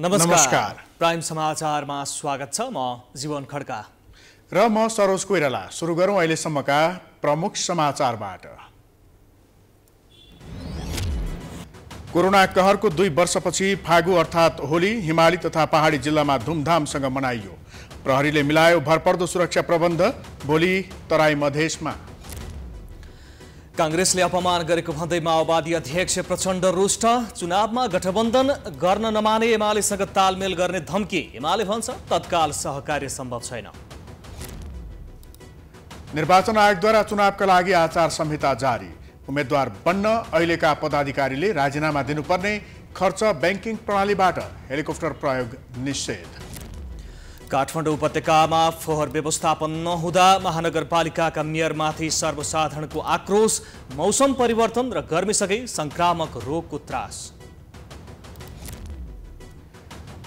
नमस्कार प्राइम समाचारमा स्वागत छ म जीवन खड्का र म सरोज कोइराला सुरु गरौँ अहिलेसम्मका प्रमुख समाचारबाट कोरोना कहरको दुई वर्षपछि फागु अर्थात होली हिमाली तथा पहाडी जिल्लामा धुमधामसँग मनाइयो प्रहरीले मिलायो भरपर्दो सुरक्षा प्रबन्ध भोलि तराई मधेसमा काङ्ग्रेसले अपमान गरेको भन्दै माओवादी अध्यक्ष प्रचण्ड रुष्ट चुनावमा गठबन्धन गर्न नमाने एमालेसँग तालमेल गर्ने धम्की एमाले भन्छ तत्काल सहकार्य सम्भव छैन निर्वाचन आयोगद्वारा चुनावका लागि आचार संहिता जारी उम्मेद्वार बन्न अहिलेका पदाधिकारीले राजीनामा दिनुपर्ने खर्च ब्याङ्किङ प्रणालीबाट हेलिकप्टर प्रयोग निषेध काठमाडौँ उपत्यकामा फोहोर व्यवस्थापन नहुँदा महानगरपालिकाका मेयरमाथि सर्वसाधारणको आक्रोश मौसम परिवर्तन र गर्मीसँगै संक्रामक रोगको त्रास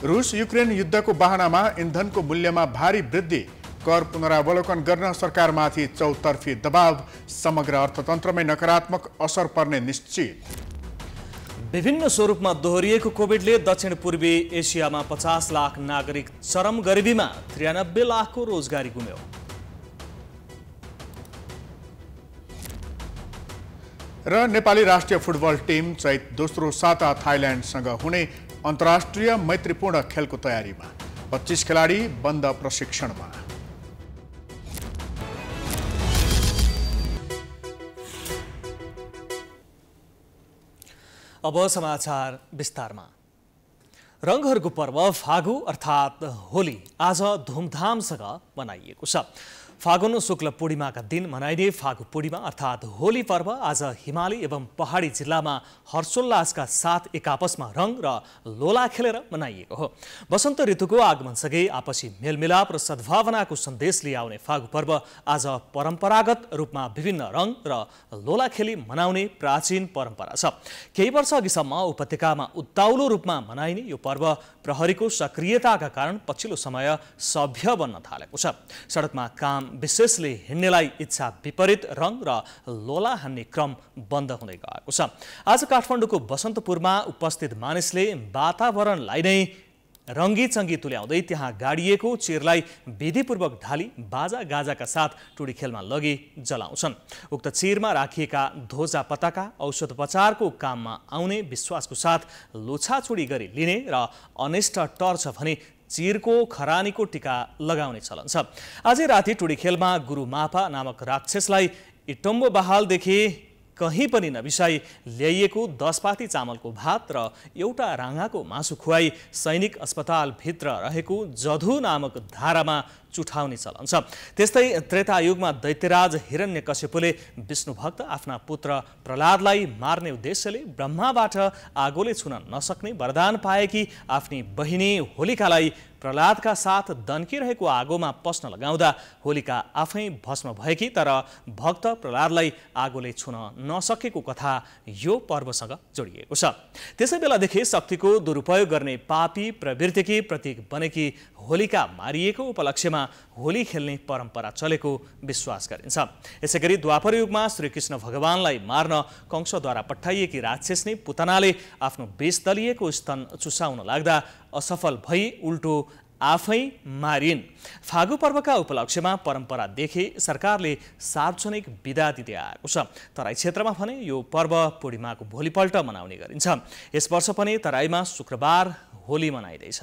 रुस युक्रेन युद्धको बाहनामा इन्धनको मूल्यमा भारी वृद्धि कर पुनरावलोकन गर्न सरकारमाथि चौतर्फी दबाव समग्र अर्थतन्त्रमै नकारात्मक असर पर्ने निश्चित विभिन्न स्वरूपमा दोहोरिएको कोभिडले दक्षिण पूर्वी एसियामा पचास लाख नागरिक चरम गरिबीमा त्रियानब्बे लाखको रोजगारी गुम्यो र नेपाली राष्ट्रिय फुटबल टिम चैत दोस्रो साता थाइल्यान्डसँग हुने अन्तर्राष्ट्रिय मैत्रीपूर्ण खेलको तयारीमा पच्चिस खेलाडी बन्द प्रशिक्षणमा अब समाचार विस्तारमा रङ्गहरूको पर्व फागु अर्थात् होली आज धुमधामसँग मनाइएको छ फागुन शुक्ल पूर्णिमाका दिन मनाइने फागु पूर्णिमा अर्थात् होली पर्व आज हिमाली एवं पहाडी जिल्लामा हर्षोल्लासका साथ एकापसमा रङ र लोला खेलेर मनाइएको हो वसन्त ऋतुको आगमनसँगै आपसी मेलमिलाप र सद्भावनाको सन्देश लिए आउने फागु पर्व आज परम्परागत रूपमा विभिन्न रङ र लोला खेली मनाउने प्राचीन परम्परा छ केही वर्ष अघिसम्म उपत्यकामा उत्ताउलो रूपमा मनाइने यो पर्व प्रहरीको सक्रियताका कारण पछिल्लो समय सभ्य बन्न थालेको छ सडकमा काम विशेषले हिँड्नेलाई इच्छा विपरीत रङ र लोला हान्ने क्रम बन्द हुँदै गएको छ आज काठमाडौँको बसन्तपुरमा उपस्थित मानिसले वातावरणलाई नै रङ्गी चङ्गी तुल्याउँदै त्यहाँ गाडिएको चिरलाई विधिपूर्वक ढाली बाजा गाजाका साथ टुडी खेलमा लगी जलाउँछन् उक्त चिरमा राखिएका धोजा पताका औषधोपचारको काममा आउने विश्वासको साथ लोछाछुडी गरी लिने र अनिष्ट टर्छ भने चिरको खरानीको टिका लगाउने चलन छ आज राति टुडी खेलमा गुरु मापा नामक राक्षसलाई इटम्बो बहालदेखि कहीँ पनि नबिसाई ल्याइएको दसपाती चामलको भात र एउटा राँगाको मासु खुवाई सैनिक अस्पतालभित्र रहेको जधु नामक धारामा चुठाउने चलन छ त्यस्तै युगमा दैत्यराज हिरण्य कश्यपुले विष्णुभक्त आफ्ना पुत्र प्रहलादलाई मार्ने उद्देश्यले ब्रह्माबाट आगोले छुन नसक्ने वरदान पाएकी आफ्नी बहिनी होलिकालाई प्रहलादका साथ दन्किरहेको आगोमा पस्न लगाउँदा होलिका आफै भस्म भएकी तर भक्त प्रहलादलाई आगोले छुन नसकेको कथा यो पर्वसँग जोडिएको छ त्यसै बेलादेखि शक्तिको दुरुपयोग गर्ने पापी प्रवृत्तिकी प्रतीक बनेकी होलिका मारिएको उपलक्ष्यमा होली खेल्ने परम्परा चलेको विश्वास गरिन्छ यसै गरी द्वापर युगमा श्रीकृष्ण भगवान्लाई मार्न कंशद्वारा पठाइएकी राक्षस नै पुतनाले आफ्नो बेस दलिएको स्तन चुसाउन लाग्दा असफल भई उल्टो आफै मारिन् फागु पर्वका उपलक्ष्यमा परम्परा देखे सरकारले सार्वजनिक विदा दिँदै आएको छ तराई क्षेत्रमा भने यो पर्व पूर्णिमाको भोलिपल्ट मनाउने गरिन्छ यस वर्ष पनि तराईमा शुक्रबार होली मनाइँदैछ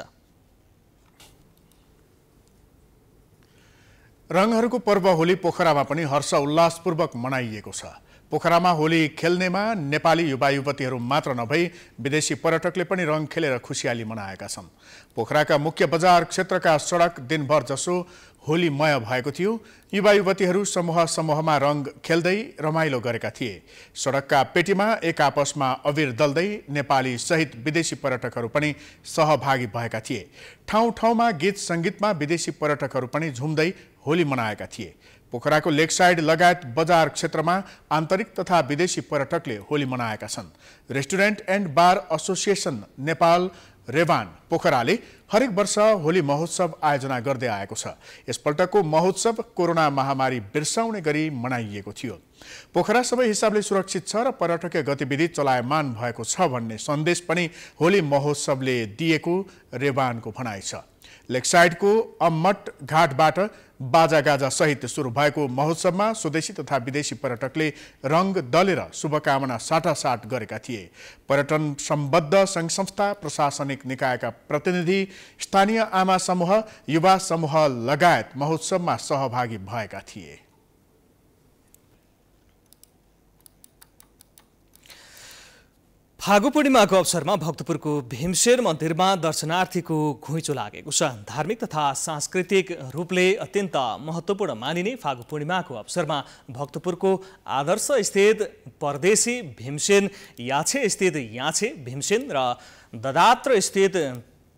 रङहरूको पर्व होली पोखरामा पनि हर्ष उल्लासपूर्वक मनाइएको छ पोखरामा होली खेल्नेमा नेपाली युवा युवतीहरू मात्र नभई विदेशी पर्यटकले पनि रङ खेलेर खुसियाली मनाएका छन् पोखराका मुख्य बजार क्षेत्रका सडक दिनभर जसो होलीमय भएको थियो युवा युवतीहरू समूह समूहमा रङ खेल्दै रमाइलो गरेका थिए सडकका पेटीमा एक आपसमा अबिर दल्दै नेपाली सहित विदेशी पर्यटकहरू पनि सहभागी भएका थिए ठाउँ ठाउँमा गीत सङ्गीतमा विदेशी पर्यटकहरू पनि झुम्दै होली मनाएका थिए पोखराको लेकसाइड लगायत बजार क्षेत्रमा आन्तरिक तथा विदेशी पर्यटकले होली मनाएका छन् restaurant and bar association Nepal रेवान पोखराले हरेक वर्ष होली महोत्सव आयोजना गर्दै आएको छ यसपल्टको महोत्सव कोरोना महामारी बिर्साउने गरी मनाइएको थियो पोखरा सबै हिसाबले सुरक्षित छ र पर्यटकीय गतिविधि चलायमान भएको छ भन्ने सन्देश पनि होली महोत्सवले दिएको रेवानको भनाइ छ लेकसाइडको अम्मट घाटबाट बाजागाजा सहित सुरु भएको महोत्सवमा स्वदेशी तथा विदेशी पर्यटकले रङ दलेर शुभकामना साटासाट गरेका थिए पर्यटन सम्बद्ध सङ्घ संस्था प्रशासनिक निकायका प्रतिनिधि स्थानीय आमा समूह युवा समूह लगायत महोत्सवमा सहभागी भएका थिए फागु पूर्णिमाको अवसरमा भक्तपुरको भीमसेन मन्दिरमा दर्शनार्थीको घुइँचो लागेको छ धार्मिक तथा सांस्कृतिक रूपले अत्यन्त महत्त्वपूर्ण मानिने फागु पूर्णिमाको अवसरमा भक्तपुरको आदर्श स्थित परदेशी भीमसेन याछे स्थित याछे भीमसेन र ददात्र स्थित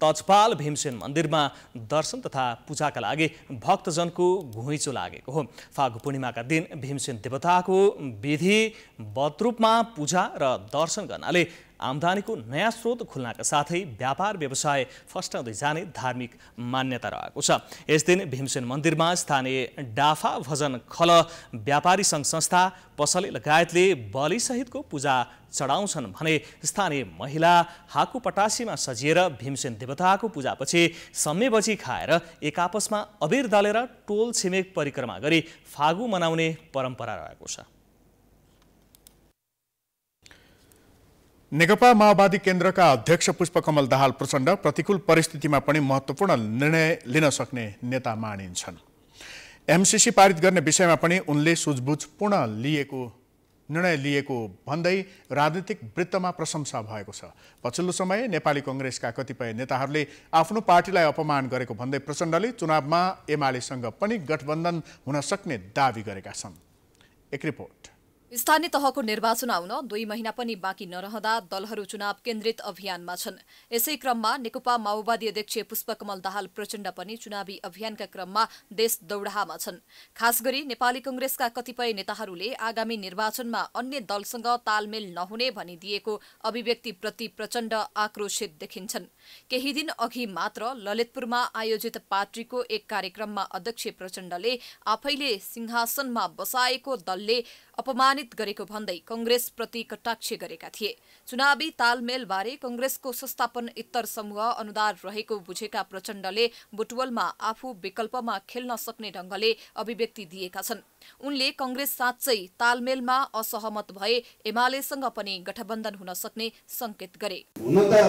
तजपाल भीमसेन मन्दिरमा दर्शन तथा पूजाका लागि भक्तजनको घुइँचो लागेको हो फागु पूर्णिमाका दिन भीमसेन देवताको विधिवत रूपमा पूजा र दर्शन गर्नाले आमदानीको नयाँ स्रोत खुल्नका साथै व्यापार व्यवसाय फस्टाउँदै जाने धार्मिक मान्यता रहेको छ यस दिन भीमसेन मन्दिरमा स्थानीय डाफा भजन खल व्यापारी सङ्घ संस्था पसले लगायतले बलिसहितको पूजा चढाउँछन् भने स्थानीय महिला हाकुपटासीमा सजिएर भीमसेन देवताको पूजापछि समयबजी खाएर एक आपसमा अबेर दालेर टोल छिमेक परिक्रमा गरी फागु मनाउने परम्परा रहेको छ नेकपा माओवादी केन्द्रका अध्यक्ष पुष्पकमल दाहाल प्रचण्ड प्रतिकूल परिस्थितिमा पनि महत्त्वपूर्ण निर्णय लिन सक्ने नेता मानिन्छन् एमसिसी पारित गर्ने विषयमा पनि उनले सुझबुझपूर्ण लिएको निर्णय लिएको भन्दै राजनीतिक वृत्तमा प्रशंसा भएको छ पछिल्लो समय नेपाली कङ्ग्रेसका कतिपय नेताहरूले आफ्नो पार्टीलाई अपमान गरेको भन्दै प्रचण्डले चुनावमा एमालेसँग पनि गठबन्धन हुन सक्ने दावी गरेका छन् एक रिपोर्ट स्थानीय तहको निर्वाचन आउन दुई महिना पनि बाँकी नरहँदा दलहरू चुनाव केन्द्रित अभियानमा छन् यसै क्रममा नेकपा माओवादी अध्यक्ष पुष्पकमल दाहाल प्रचण्ड पनि चुनावी अभियानका क्रममा देश दौडाहामा छन् खास गरी नेपाली कंग्रेसका कतिपय नेताहरूले आगामी निर्वाचनमा अन्य दलसँग तालमेल नहुने भनिदिएको अभिव्यक्तिप्रति प्रचण्ड आक्रोशित देखिन्छन् केही दिन अघि मात्र ललितपुरमा आयोजित पार्टीको एक कार्यक्रममा अध्यक्ष प्रचण्डले आफैले सिंहासनमा बसाएको दलले अपमान सम्मानित गरेको भन्दै प्रति कटाक्ष गरेका थिए चुनावी तालमेलबारे कंग्रेसको संस्थापन इत्तर समूह अनुदार रहेको बुझेका प्रचण्डले बुटवलमा आफू विकल्पमा खेल्न सक्ने ढङ्गले अभिव्यक्ति दिएका छन् उनले कंग्रेस साँच्चै तालमेलमा असहमत भए एमालेसँग पनि गठबन्धन हुन सक्ने संकेत गरे हुन त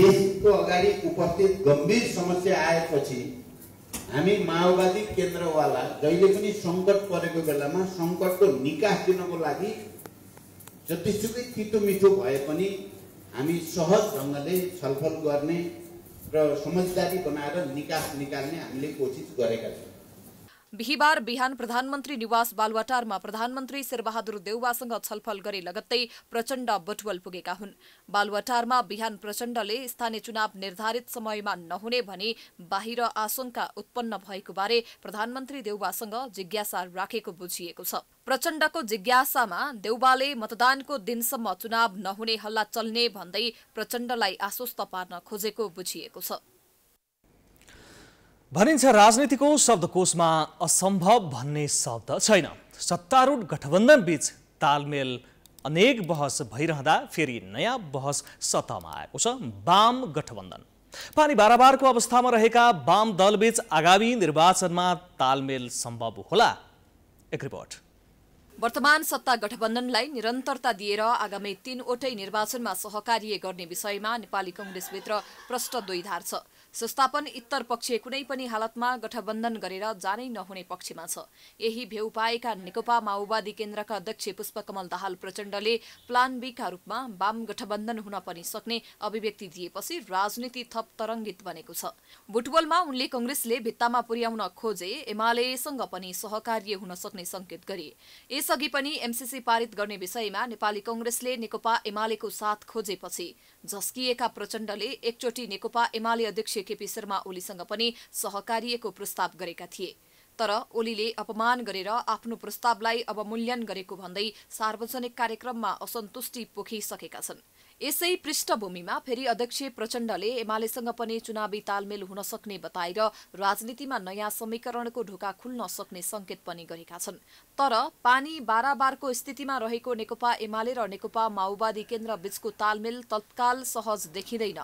देशको अगाडि उपस्थित गम्भीर समस्या आएपछि हामी माओवादी केन्द्रवाला जहिले पनि सङ्कट परेको बेलामा सङ्कटको निकास दिनको लागि जतिसुकै तितो मिठो भए पनि हामी सहज ढङ्गले छलफल गर्ने र समझदारी बनाएर निकास निकाल्ने हामीले कोसिस गरेका छौँ बिहिबार बिहान प्रधानमन्त्री निवास बालुवाटारमा प्रधानमन्त्री शेरबहादुर देउवासँग छलफल गरे लगत्तै प्रचण्ड बटुवल पुगेका हुन् बालुवाटारमा बिहान प्रचण्डले स्थानीय चुनाव निर्धारित समयमा नहुने भनी बाहिर आशंका उत्पन्न भएको बारे प्रधानमन्त्री देउवासँग जिज्ञासा राखेको बुझिएको छ प्रचण्डको जिज्ञासामा देउबाले मतदानको दिनसम्म चुनाव नहुने हल्ला चल्ने भन्दै प्रचण्डलाई आश्वस्त पार्न खोजेको बुझिएको छ भनिन्छ राजनीतिको शब्दकोशमा असम्भव भन्ने शब्द छैन सत्तारूढ गठबन्धनबीच तालमेल अनेक बहस भइरहँदा फेरि नयाँ बहस सत्तामा आएको छ वाम गठबन्धन पानी बाराबारको अवस्थामा रहेका वाम दलबीच आगामी निर्वाचनमा तालमेल सम्भव होला एक रिपोर्ट वर्तमान सत्ता गठबन्धनलाई निरन्तरता दिएर आगामी तीनवटै निर्वाचनमा सहकार्य गर्ने विषयमा नेपाली कङ्ग्रेसभित्र प्रष्ट द्वैधार छ संस्थापन इत्तर पक्ष कुनै पनि हालतमा गठबन्धन गरेर जानै नहुने पक्षमा छ यही भेउ पाएका नेकपा माओवादी केन्द्रका अध्यक्ष पुष्पकमल दाहाल प्रचण्डले प्लान बीका रूपमा वाम गठबन्धन हुन पनि सक्ने अभिव्यक्ति दिएपछि राजनीति थप तरङ्गित बनेको छ बुटवलमा उनले कंग्रेसले भित्तामा पुर्याउन खोजे एमालेसँग पनि सहकार्य हुन सक्ने संकेत गरे यसअघि पनि एमसीसी पारित गर्ने विषयमा नेपाली कंग्रेसले नेकपा एमालेको साथ खोजेपछि झस्किएका प्रचण्डले एकचोटि नेकपा एमाले अध्यक्ष केपी शर्मा ओलीसँग पनि सहकारिएको प्रस्ताव गरेका थिए तर ओलीले अपमान गरेर आफ्नो प्रस्तावलाई अवमूल्यन गरेको भन्दै सार्वजनिक कार्यक्रममा असन्तुष्टि पोखिसकेका छन् यसै पृष्ठभूमिमा फेरि अध्यक्ष प्रचण्डले एमालेसँग पनि चुनावी तालमेल हुन सक्ने बताएर राजनीतिमा नयाँ समीकरणको ढोका खुल्न सक्ने संकेत पनि गरेका छन् तर पानी बाराबारको स्थितिमा रहेको नेकपा एमाले र नेकपा माओवादी केन्द्र बीचको तालमेल तत्काल सहज देखिँदैन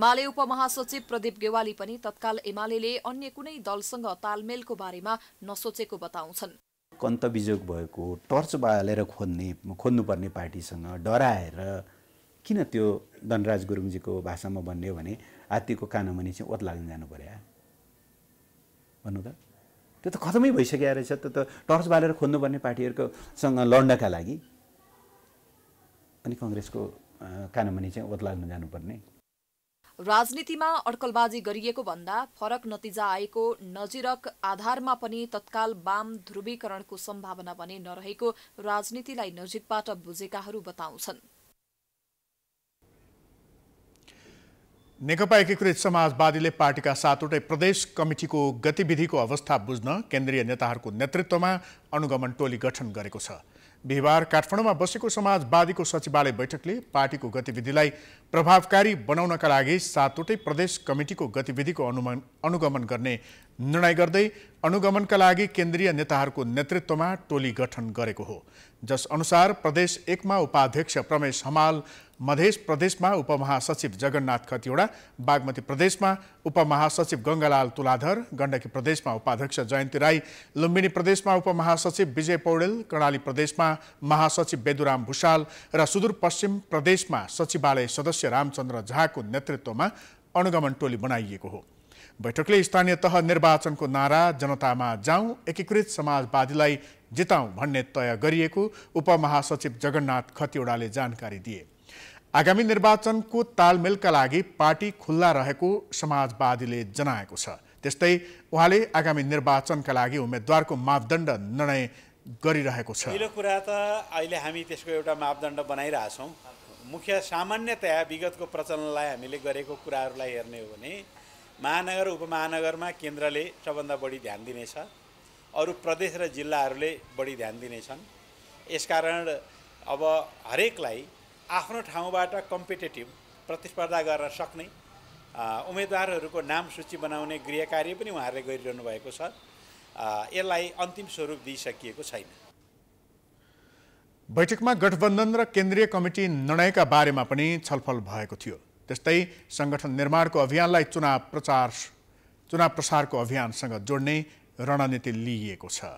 एमाले उपमहासचिव प्रदीप गेवाली पनि तत्काल एमाले अन्य कुनै दलसँग तालमेलको बारेमा नसोचेको बताउँछन् कन्तविजोग भएको टर्च बालेर खोज्ने खोज्नुपर्ने पार्टीसँग डराएर किन त्यो धनराज गुरुङजीको भाषामा भन्ने हो भने हात्तीको कानमुनि चाहिँ ओत लाग्न जानु पर्यो भन्नु त त्यो त खतमै भइसकेको रहेछ त्यो त टर्च बालेर खोज्नुपर्ने पार्टीहरूकोसँग लड्नका लागि अनि कङ्ग्रेसको कानमुनि चाहिँ ओत लाग्न जानुपर्ने राजनीतिमा अड्कलबाजी गरिएको भन्दा फरक नतिजा आएको नजिरक आधारमा पनि तत्काल वाम ध्रुवीकरणको सम्भावना भने नरहेको राजनीतिलाई नजिकबाट बुझेकाहरू बताउँछन् नेकपा एकीकृत समाजवादीले पार्टीका सातवटै प्रदेश कमिटीको गतिविधिको अवस्था बुझ्न केन्द्रीय नेताहरूको नेतृत्वमा अनुगमन टोली गठन गरेको छ बिहिबार काठमाडौँमा बसेको समाजवादीको सचिवालय बैठकले पार्टीको गतिविधिलाई प्रभावकारी बनाउनका लागि सातवटै प्रदेश कमिटीको गतिविधिको अनुमन अनुगमन गर्ने निर्णय गर्दै अनुगमनका लागि केन्द्रीय नेताहरूको नेतृत्वमा टोली गठन गरेको हो जस अनुसार प्रदेश एकमा उपाध्यक्ष प्रमेश हमाल मधेस प्रदेशमा उपमहासचिव जगन्नाथ खतिवडा बागमती प्रदेशमा उपमहासचिव गङ्गालाल तुलाधर गण्डकी प्रदेशमा उपाध्यक्ष जयन्ती राई लुम्बिनी प्रदेशमा उपमहासचिव विजय पौडेल कर्णाली प्रदेशमा महासचिव बेदुराम भुषाल र सुदूरपश्चिम प्रदेशमा सचिवालय सदस्य रामचन्द्र झाको नेतृत्वमा अनुगमन टोली बनाइएको हो बैठकले स्थानीय तह निर्वाचनको नारा जनतामा जाउँ एकीकृत समाजवादीलाई जिताउँ भन्ने तय गरिएको उपमहासचिव जगन्नाथ खतिवड़ाले जानकारी दिए आगामी निर्वाचनको तालमेलका लागि पार्टी खुल्ला रहेको समाजवादीले जनाएको छ त्यस्तै उहाँले आगामी निर्वाचनका लागि उम्मेद्वारको मापदण्ड निर्णय गरिरहेको छ पहिलो कुरा त अहिले हामी त्यसको एउटा मापदण्ड बनाइरहेछौँ मुख्य सामान्यतया विगतको प्रचलनलाई हामीले गरेको कुराहरूलाई हेर्ने हो भने महानगर उपमहानगरमा केन्द्रले सबभन्दा बढी ध्यान दिनेछ अरू प्रदेश र जिल्लाहरूले बढी ध्यान दिनेछन् यसकारण अब हरेकलाई आफ्नो ठाउँबाट कम्पिटेटिभ प्रतिस्पर्धा गर्न सक्ने उम्मेदवारहरूको नाम सूची बनाउने गृह कार्य पनि उहाँहरूले गरिरहनु भएको छ यसलाई अन्तिम स्वरूप दिइसकिएको छैन बैठकमा गठबन्धन र केन्द्रीय कमिटी निर्णयका बारेमा पनि छलफल भएको थियो त्यस्तै सङ्गठन निर्माणको अभियानलाई चुनाव प्रचार चुनाव प्रसारको अभियानसँग जोड्ने रणनीति लिइएको छ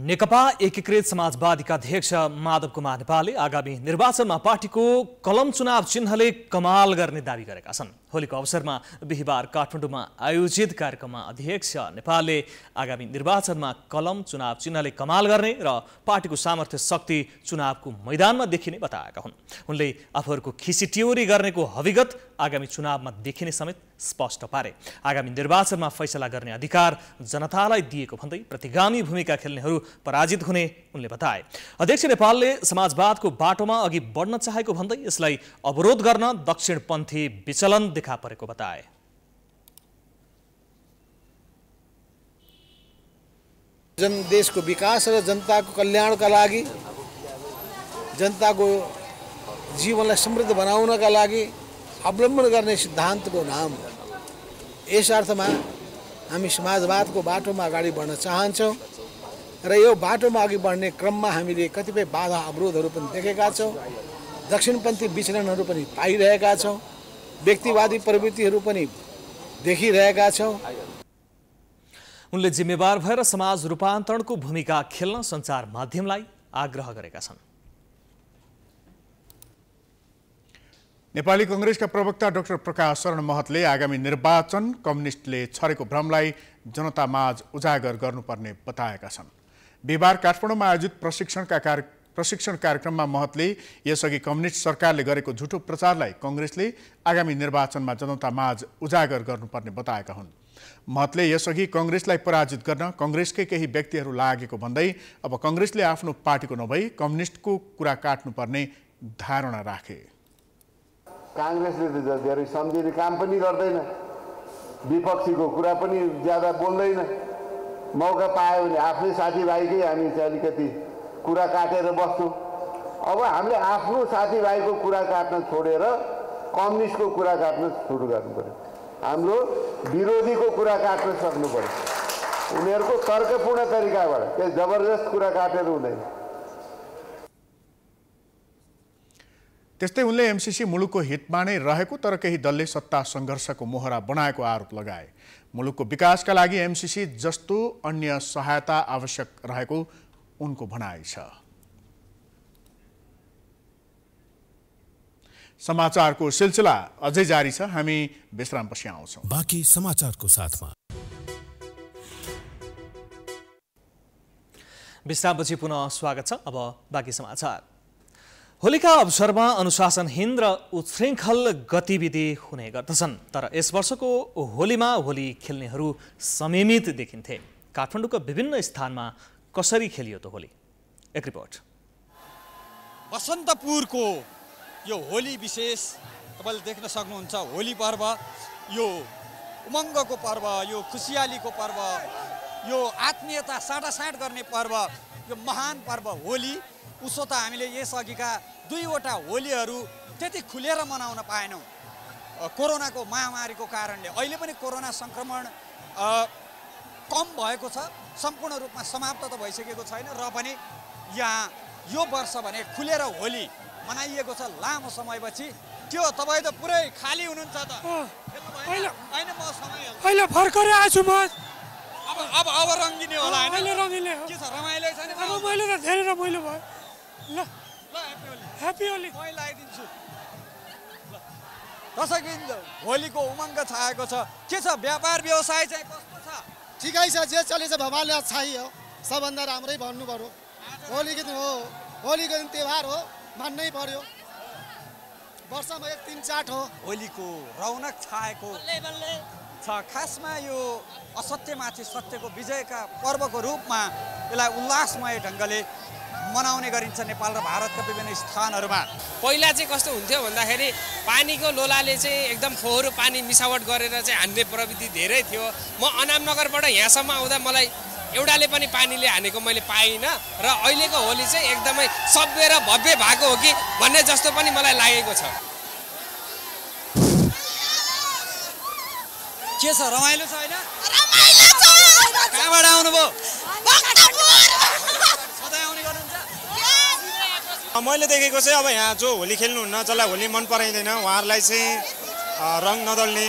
नेकपा एकीकृत समाजवादीका अध्यक्ष माधव कुमार नेपालले आगामी निर्वाचनमा पार्टीको कलम चुनाव चिन्हले कमाल गर्ने दावी गरेका छन् होलीको अवसरमा बिहिबार काठमाडौँमा आयोजित कार्यक्रममा अध्यक्ष नेपालले आगामी निर्वाचनमा कलम चुनाव चिन्हले कमाल गर्ने र पार्टीको सामर्थ्य शक्ति चुनावको मैदानमा देखिने बताएका हुन् उनले आफूहरूको टिओरी गर्नेको हविगत आगामी चुनावमा देखिने समेत स्पष्ट पारे आगामी निर्वाचनमा फैसला गर्ने अधिकार जनतालाई दिएको भन्दै प्रतिगामी भूमिका खेल्नेहरू पराजित हुने उनले बताए अध्यक्ष नेपालले समाजवादको बाटोमा अघि बढ्न चाहेको भन्दै यसलाई अवरोध गर्न दक्षिणपन्थी विचलन देखा परेको बताए जन देशको विकास र जनताको कल्याणका लागि जनताको जीवनलाई समृद्ध बनाउनका लागि अवलम्बन गर्ने सिद्धान्तको नाम हो यस अर्थमा हामी समाजवादको बाटोमा अगाडि बढ्न चाहन्छौँ र यो बाटोमा अघि बढ्ने क्रममा हामीले कतिपय बाधा अवरोधहरू पनि देखेका छौँ दक्षिणपन्थी विचलनहरू पनि पाइरहेका छौँ व्यक्तिवादी प्रवृत्तिहरू पनि देखिरहेका छौँ उनले जिम्मेवार भएर समाज रूपान्तरणको भूमिका खेल्न सञ्चार माध्यमलाई आग्रह गरेका छन् नेपाली कङ्ग्रेसका प्रवक्ता डाक्टर प्रकाश शरण महतले आगामी निर्वाचन कम्युनिस्टले छरेको भ्रमलाई जनतामाझ उजागर गर्नुपर्ने बताएका छन् बिहिबार काठमाडौँमा आयोजित प्रशिक्षणका कार्य प्रशिक्षण कार्यक्रममा महतले यसअघि कम्युनिस्ट सरकारले गरेको झुटो प्रचारलाई कङ्ग्रेसले आगामी निर्वाचनमा जनतामाझ उजागर गर्नुपर्ने बताएका हुन् महतले यसअघि कङ्ग्रेसलाई पराजित गर्न कङ्ग्रेसकै केही व्यक्तिहरू लागेको भन्दै अब कङ्ग्रेसले आफ्नो पार्टीको नभई कम्युनिस्टको कुरा काट्नुपर्ने धारणा राखे काङ्ग्रेसले त धेरै सम्झिने काम पनि गर्दैन विपक्षीको कुरा पनि ज्यादा बोल्दैन मौका पायो भने आफ्नै साथीभाइकै हामी चाहिँ अलिकति कुरा काटेर बस्छौँ अब हामीले आफ्नो साथीभाइको कुरा काट्न छोडेर कम्युनिस्टको कुरा काट्न सुरु गर्नु पऱ्यो हाम्रो विरोधीको कुरा काट्न सक्नु पऱ्यो उनीहरूको तर्कपूर्ण तरिकाबाट त्यो जबरजस्त कुरा काटेर हुँदैन त्यस्तै उनले एमसिसी मुलुकको हितमा नै रहेको तर केही दलले सत्ता सङ्घर्षको मोहरा बनाएको आरोप लगाए मुलुकको विकासका लागि एमसिसी जस्तो अन्य सहायता आवश्यक रहेको उनको भनाइ छ समाचारको सिलसिला अझै जारी छ हामी विश्राम पछि आउँछौँ बाँकी समाचारको साथमा विश्रामपछि पुनः स्वागत छ अब बाँकी समाचार होलीका अवसरमा अनुशासनहीन र उच्छृङ्खल गतिविधि हुने गर्दछन् तर यस वर्षको होलीमा होली खेल्नेहरू समयमित देखिन्थे काठमाडौँको विभिन्न स्थानमा कसरी खेलियो त होली एक रिपोर्ट बसन्तपुरको यो होली विशेष तपाईँले देख्न सक्नुहुन्छ होली पर्व यो उमङ्गको पर्व यो खुसियालीको पर्व यो आत्मीयता साँडासाँड गर्ने पर्व यो महान पर्व होली उसो त हामीले यसअघिका दुईवटा होलीहरू त्यति खुलेर मनाउन पाएनौँ कोरोनाको महामारीको कारणले अहिले पनि कोरोना सङ्क्रमण कम भएको छ सम्पूर्ण रूपमा समाप्त त भइसकेको छैन र पनि यहाँ यो वर्ष भने खुलेर होली मनाइएको छ लामो समयपछि त्यो तपाईँ त पुरै खाली हुनुहुन्छ त अहिले भर्खरै आएछु म अब अब अब रङ्गिने होला रमाइलो छ मैले त धेरै रमाइलो भयो ल ल ह्याप्पी होली मैले लगाइदिन्छु दर्शकबिन्द होलीको उमङ्ग छाएको छ के छ व्यापार व्यवसाय चाहिँ कस्तो छ ठिकै छ जे चलेछ भगवान्ले अछाइ हो सबभन्दा राम्रै भन्नु पऱ्यो होलीको दिन हो होलीको दिन त्यौहार हो मान्नै पर्यो वर्षमा एक तिन चाट हो होलीको रौनक छाएको छ खासमा यो असत्यमाथि सत्यको विजयका पर्वको रूपमा यसलाई उल्लासमय ढङ्गले मनाउने गरिन्छ नेपाल र भारतका विभिन्न स्थानहरूमा पहिला चाहिँ कस्तो हुन्थ्यो भन्दाखेरि पानीको लोलाले चाहिँ एकदम फोहोरो पानी मिसावट गरेर चाहिँ हान्ने प्रविधि धेरै थियो म अनामनगरबाट यहाँसम्म आउँदा मलाई एउटाले पनि पानीले हानेको मैले पाइनँ र अहिलेको होली चाहिँ एकदमै सभ्य र भव्य भएको हो कि भन्ने जस्तो पनि मलाई लागेको छ के छ रमाइलो छ होइन कहाँबाट आउनुभयो मैले देखेको चाहिँ अब यहाँ जो होली खेल्नुहुन्न जसलाई होली मन पराइँदैन उहाँहरूलाई चाहिँ रङ नदल्ने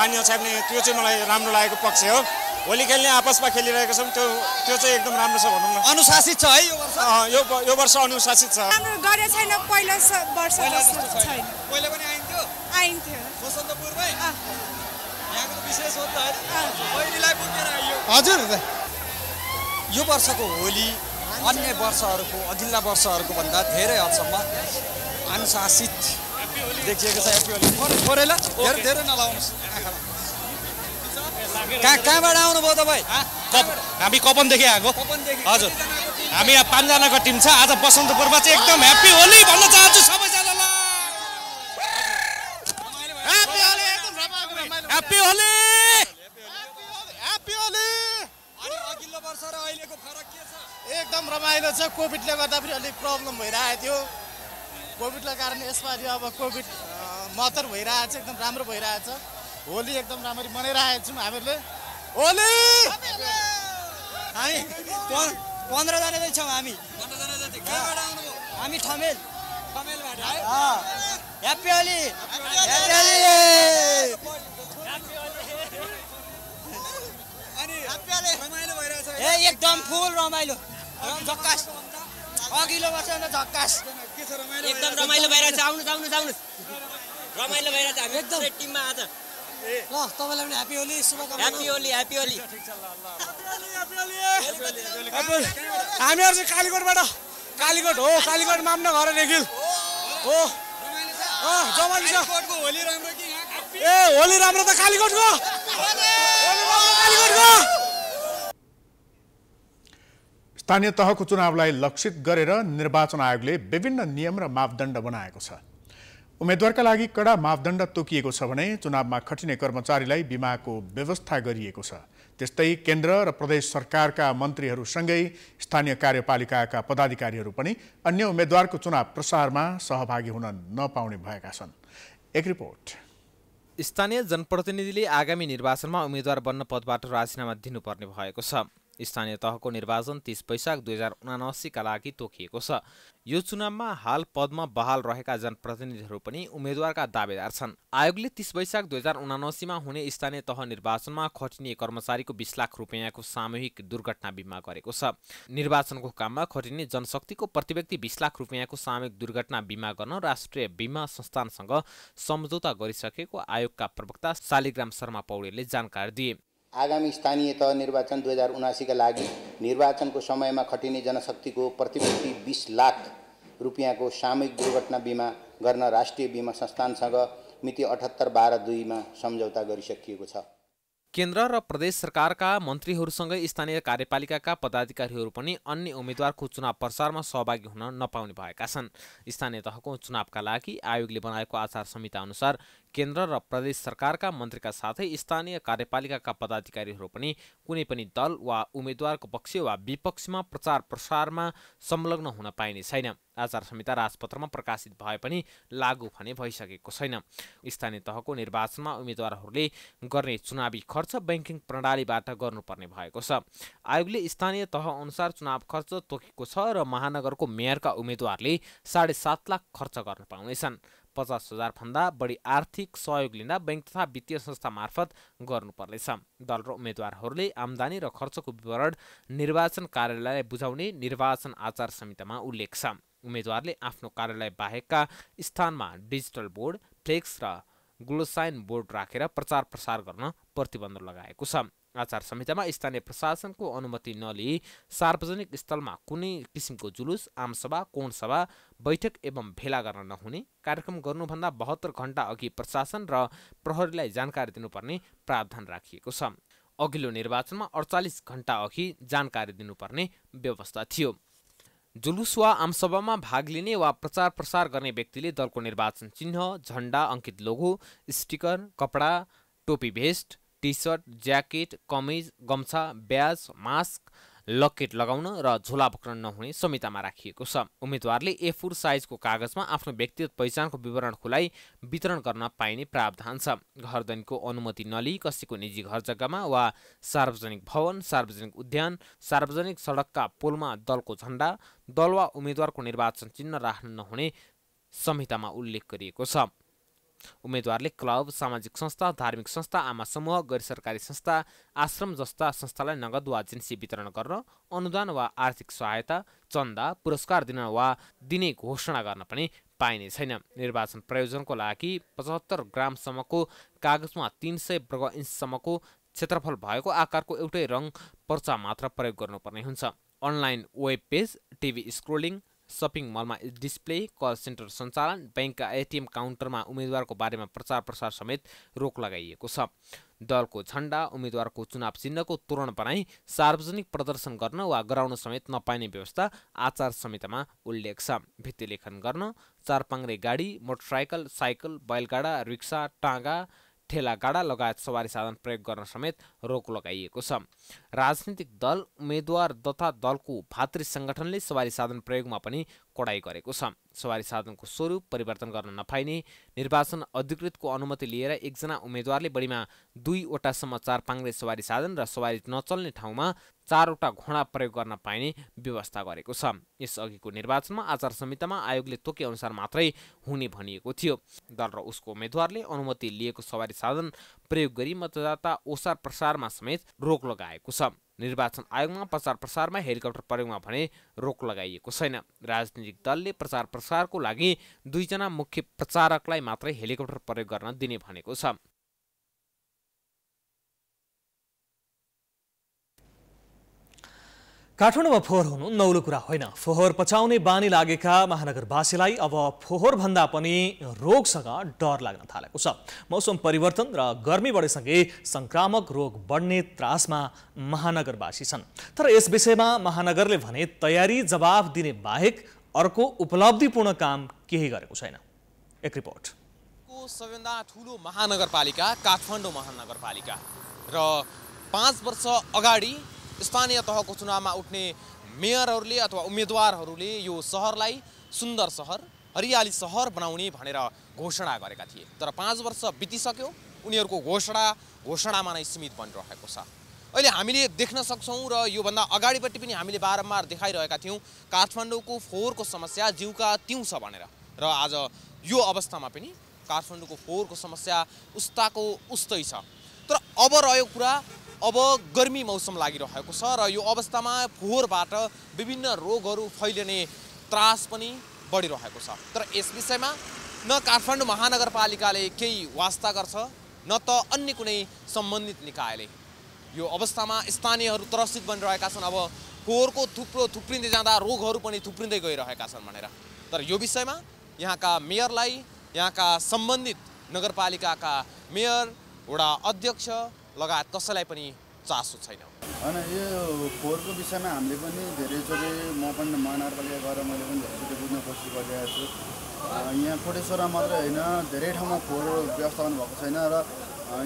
पानी अछाप्ने त्यो चाहिँ मलाई राम्रो लागेको पक्ष हो होली खेल्ने आपसमा खेलिरहेको छौँ त्यो त्यो चाहिँ एकदम राम्रो छ भनौँ न अनुशासित छ है यो वर्ष यो वर्ष अनुशासित छ छैन हजुर यो वर्षको होली अन्य वर्षहरूको अघिल्ला वर्षहरूको भन्दा धेरै हदसम्म अनुशासित देखिएको छ एपिओली छोरेला धेरै धेरै नलाउनुहोस् कहाँ कहाँबाट आउनुभयो तपाईँ कप हामी कपनदेखि आएको हजुर हामी यहाँ पाँचजनाको टिम छ आज बसन्तपुरमा चाहिँ एकदम ह्याप्पी होली भन्न चाहन्छु सबैजनालाई होली होली अघिल्लो वर्ष र अहिलेको फरक के एकदम रमाइलो छ कोभिडले गर्दा पनि अलिक प्रब्लम भइरहेको थियो कोभिडलाई कारण यसपालि अब कोभिड मतर भइरहेको छ एकदम राम्रो भइरहेछ होली एकदम राम्ररी मनाइरहेको छौँ हामीहरूले होली हामी पन्ध्रजना छौँ हामी हामी ठमेल ठमेलबाट ह्याप्पी होली ए एकदम फुल रमाइलो झक्कास अघिल्लो वर्ष अन्त झक्कास एकदम रमाइलो भइरहेछ आउनुहोस् आउनुहोस् आउनुहोस् रमाइलो भइरहेछ हामी एकदम टिममा आज ल तपाईँलाई पनि ह्याप्पी होली शुभकामना ह्याप्पी होली ह्याप्पी होली हामीहरू चाहिँ कालीकोटबाट कालीकोट हो कालीकोट माम्न घर निखिल हो जमाली छ ए होली राम्रो त कालीकोटको स्थानीय तहको चुनावलाई लक्षित गरेर निर्वाचन आयोगले विभिन्न नियम र मापदण्ड बनाएको छ उम्मेद्वारका लागि कडा मापदण्ड तोकिएको छ भने चुनावमा खटिने कर्मचारीलाई बिमाको व्यवस्था गरिएको छ त्यस्तै केन्द्र र प्रदेश सरकारका मन्त्रीहरूसँगै स्थानीय कार्यपालिकाका पदाधिकारीहरू पनि अन्य उम्मेद्वारको चुनाव प्रसारमा सहभागी हुन नपाउने भएका छन् एक रिपोर्ट स्थानीय जनप्रतिनिधिले आगामी निर्वाचनमा उम्मेद्वार बन्न पदबाट राजीनामा दिनुपर्ने भएको छ स्थानीय तहको निर्वाचन तिस वैशाख दुई हजार उनासीका लागि तोकिएको छ यो चुनावमा हाल पदमा बहाल रहेका जनप्रतिनिधिहरू पनि उम्मेद्वारका दावेदार छन् आयोगले तिस वैशाख दुई हजार उनासीमा हुने स्थानीय तह निर्वाचनमा खटिने कर्मचारीको बिस लाख रुपियाँको सामूहिक दुर्घटना बिमा गरेको छ निर्वाचनको काममा खटिने जनशक्तिको प्रति व्यक्ति बिस लाख रुपियाँको सामूहिक दुर्घटना बिमा गर्न राष्ट्रिय बिमा संस्थानसँग सम्झौता गरिसकेको आयोगका प्रवक्ता शालिग्राम शर्मा पौडेलले जानकारी दिए आगामी स्थानीय तह निर्वाचन दुई हजार उनासीका लागि निर्वाचनको समयमा खटिने जनशक्तिको प्रतिव्यक्ति बिस लाख रुपियाँको सामूहिक दुर्घटना बिमा गर्न राष्ट्रिय बिमा संस्थानसँग मिति अठहत्तर बाह्र दुईमा सम्झौता गरिसकिएको छ केन्द्र र प्रदेश सरकारका मन्त्रीहरूसँगै स्थानीय कार्यपालिकाका पदाधिकारीहरू पनि अन्य उम्मेद्वारको चुनाव प्रचारमा सहभागी हुन नपाउने भएका छन् स्थानीय तहको चुनावका लागि आयोगले बनाएको आचार संहिता अनुसार केन्द्र र प्रदेश सरकारका मन्त्रीका साथै स्थानीय कार्यपालिकाका पदाधिकारीहरू पनि कुनै पनि दल वा उम्मेद्वारको पक्ष वा विपक्षमा प्रचार प्रसारमा संलग्न हुन पाइने छैन आचार संहिता राजपत्रमा प्रकाशित भए पनि लागू भने भइसकेको छैन स्थानीय तहको निर्वाचनमा उम्मेद्वारहरूले गर्ने चुनावी खर्च ब्याङ्किङ प्रणालीबाट गर्नुपर्ने भएको छ आयोगले स्थानीय तह अनुसार चुनाव खर्च तोकेको छ र महानगरको मेयरका उम्मेद्वारले साढे सात लाख खर्च गर्न पाउनेछन् पचास हजारभन्दा बढी आर्थिक सहयोग लिँदा बैङ्क तथा वित्तीय संस्था मार्फत गर्नुपर्नेछ दल र उम्मेद्वारहरूले आम्दानी र खर्चको विवरण निर्वाचन कार्यालयलाई बुझाउने निर्वाचन आचार संहितामा उल्लेख छ उम्मेद्वारले आफ्नो कार्यालय बाहेकका स्थानमा डिजिटल बोर्ड फ्लेक्स र ग्लोसाइन बोर्ड राखेर प्रचार प्रसार गर्न प्रतिबन्ध लगाएको छ आचार संहितामा स्थानीय प्रशासनको अनुमति नलिई सार्वजनिक स्थलमा कुनै किसिमको जुलुस आमसभा कोणसभा बैठक एवं भेला गर्न नहुने कार्यक्रम गर्नुभन्दा बहत्तर घण्टा अघि प्रशासन र प्रहरीलाई जानकारी दिनुपर्ने प्रावधान राखिएको छ अघिल्लो निर्वाचनमा अडचालिस घण्टा अघि जानकारी दिनुपर्ने व्यवस्था थियो जुलुस वा आमसभामा भाग लिने वा प्रचार प्रसार गर्ने व्यक्तिले दलको निर्वाचन चिन्ह झण्डा अङ्कित लोगो स्टिकर कपडा टोपी भेस्ट टी सर्ट ज्याकेट कमिज गम्छा ब्याज मास्क लकेट लगाउन र झोला बोक्न नहुने संहितामा राखिएको छ उम्मेद्वारले ए फोर साइजको कागजमा आफ्नो व्यक्तिगत पहिचानको विवरण खुलाई वितरण गर्न पाइने प्रावधान छ घरधनीको अनुमति नलिई कसैको निजी घर जग्गामा वा सार्वजनिक भवन सार्वजनिक उद्यान सार्वजनिक सडकका पोलमा दलको झण्डा दल वा उम्मेद्वारको निर्वाचन चिन्ह राख्न नहुने संहितामा उल्लेख गरिएको छ उम्मेद्वारले क्लब सामाजिक संस्था धार्मिक संस्था आमा समूह गैर सरकारी संस्था आश्रम जस्ता संस्थालाई नगद वा जिन्सी वितरण गर्न अनुदान वा आर्थिक सहायता चन्दा पुरस्कार दिन वा दिने घोषणा गर्न पनि पाइने छैन निर्वाचन प्रयोजनको लागि पचहत्तर ग्रामसम्मको कागजमा तिन सय वर्ग इन्चसम्मको क्षेत्रफल भएको आकारको एउटै रङ पर्चा मात्र प्रयोग गर्नुपर्ने हुन्छ online web page TV scrolling shopping मलमा डिस्प्ले कल सेन्टर सञ्चालन ब्याङ्कका एटिएम काउन्टरमा उम्मेद्वारको बारेमा प्रचार प्रसार समेत रोक लगाइएको छ दलको झण्डा उम्मेद्वारको चुनाव चिन्हको तोरण बनाई सार्वजनिक प्रदर्शन गर्न वा गराउन समेत नपाइने व्यवस्था आचार संहितामा उल्लेख छ भित्तिलेखन गर्न चारपाङ्रे गाडी मोटरसाइकल साइकल बैलगाडा रिक्सा टाँगा ठेला गाडा लगायत सवारी साधन प्रयोग गर्न समेत रोक लगाइएको छ राजनीतिक दल उम्मेद्वार तथा दलको भातृ सङ्गठनले सवारी साधन प्रयोगमा पनि कडाई गरेको छ सवारी साधनको स्वरूप परिवर्तन गर्न नपाइने निर्वाचन अधिकृतको अनुमति लिएर एकजना उम्मेद्वारले बढीमा दुईवटासम्म चार पाङ्ग्रे सवारी साधन र सवारी नचल्ने ठाउँमा चारवटा घोडा प्रयोग गर्न पाइने व्यवस्था गरेको छ यसअघिको निर्वाचनमा आचार संहितामा आयोगले तोके अनुसार मात्रै हुने भनिएको थियो दल र उसको उम्मेद्वारले अनुमति लिएको सवारी साधन प्रयोग गरी मतदाता ओसार प्रसारमा समेत रोक लगाएको छ छ निर्वाचन आयोगमा प्रचार प्रसारमा हेलिकप्टर प्रयोगमा भने रोक लगाइएको छैन राजनीतिक दलले प्रचार प्रसारको लागि दुईजना मुख्य प्रचारकलाई मात्रै हेलिकप्टर प्रयोग गर्न दिने भनेको छ काठमाडौँमा फोहोर हुनु नौलो कुरा होइन फोहोर पचाउने बानी लागेका महानगरवासीलाई अब फोहोरभन्दा पनि रोगसँग डर लाग्न थालेको छ मौसम परिवर्तन र गर्मी बढेसँगै सङ्क्रामक रोग बढ्ने त्रासमा महानगरवासी छन् तर यस विषयमा महानगरले भने तयारी जवाफ दिने बाहेक अर्को उपलब्धिपूर्ण काम केही गरेको छैन एक रिपोर्ट सबैभन्दा ठुलो महानगरपालिका काठमाडौँ महानगरपालिका र पाँच वर्ष अगाडि स्थानीय तहको चुनावमा उठ्ने मेयरहरूले अथवा उम्मेदवारहरूले यो सहरलाई सुन्दर सहर हरियाली सहर बनाउने भनेर घोषणा गरेका थिए तर पाँच वर्ष बितिसक्यो उनीहरूको घोषणा घोषणामा नै सीमित बनिरहेको छ अहिले हामीले देख्न सक्छौँ र योभन्दा अगाडिपट्टि पनि हामीले बारम्बार देखाइरहेका थियौँ काठमाडौँको फोहोरको समस्या जिउका तिउँछ भनेर र आज यो अवस्थामा पनि काठमाडौँको फोहोरको समस्या उस्ताको उस्तै छ तर अब रह्यो कुरा अब गर्मी मौसम लागिरहेको छ र यो अवस्थामा फोहोरबाट विभिन्न रोगहरू फैलिने त्रास पनि बढिरहेको छ तर यस विषयमा न काठमाडौँ महानगरपालिकाले केही वास्ता गर्छ न त अन्य कुनै सम्बन्धित निकायले यो अवस्थामा स्थानीयहरू त्रसित बनिरहेका छन् अब फोहोरको थुप्रो थुप्रिँदै जाँदा रोगहरू पनि थुप्रिँदै गइरहेका छन् भनेर तर यो विषयमा यहाँका मेयरलाई यहाँका सम्बन्धित नगरपालिकाका मेयर वडा अध्यक्ष लगायत कसैलाई पनि चासो छैन होइन यो फोहोरको विषयमा हामीले पनि धेरैचोटि म पनि महानगरपालिका गएर मैले पनि धेरैचोटि बुझ्न कोसिस गरिरहेको छु यहाँ कोटेश्वरमा मात्रै होइन धेरै ठाउँमा फोहोर व्यवस्थापन भएको छैन र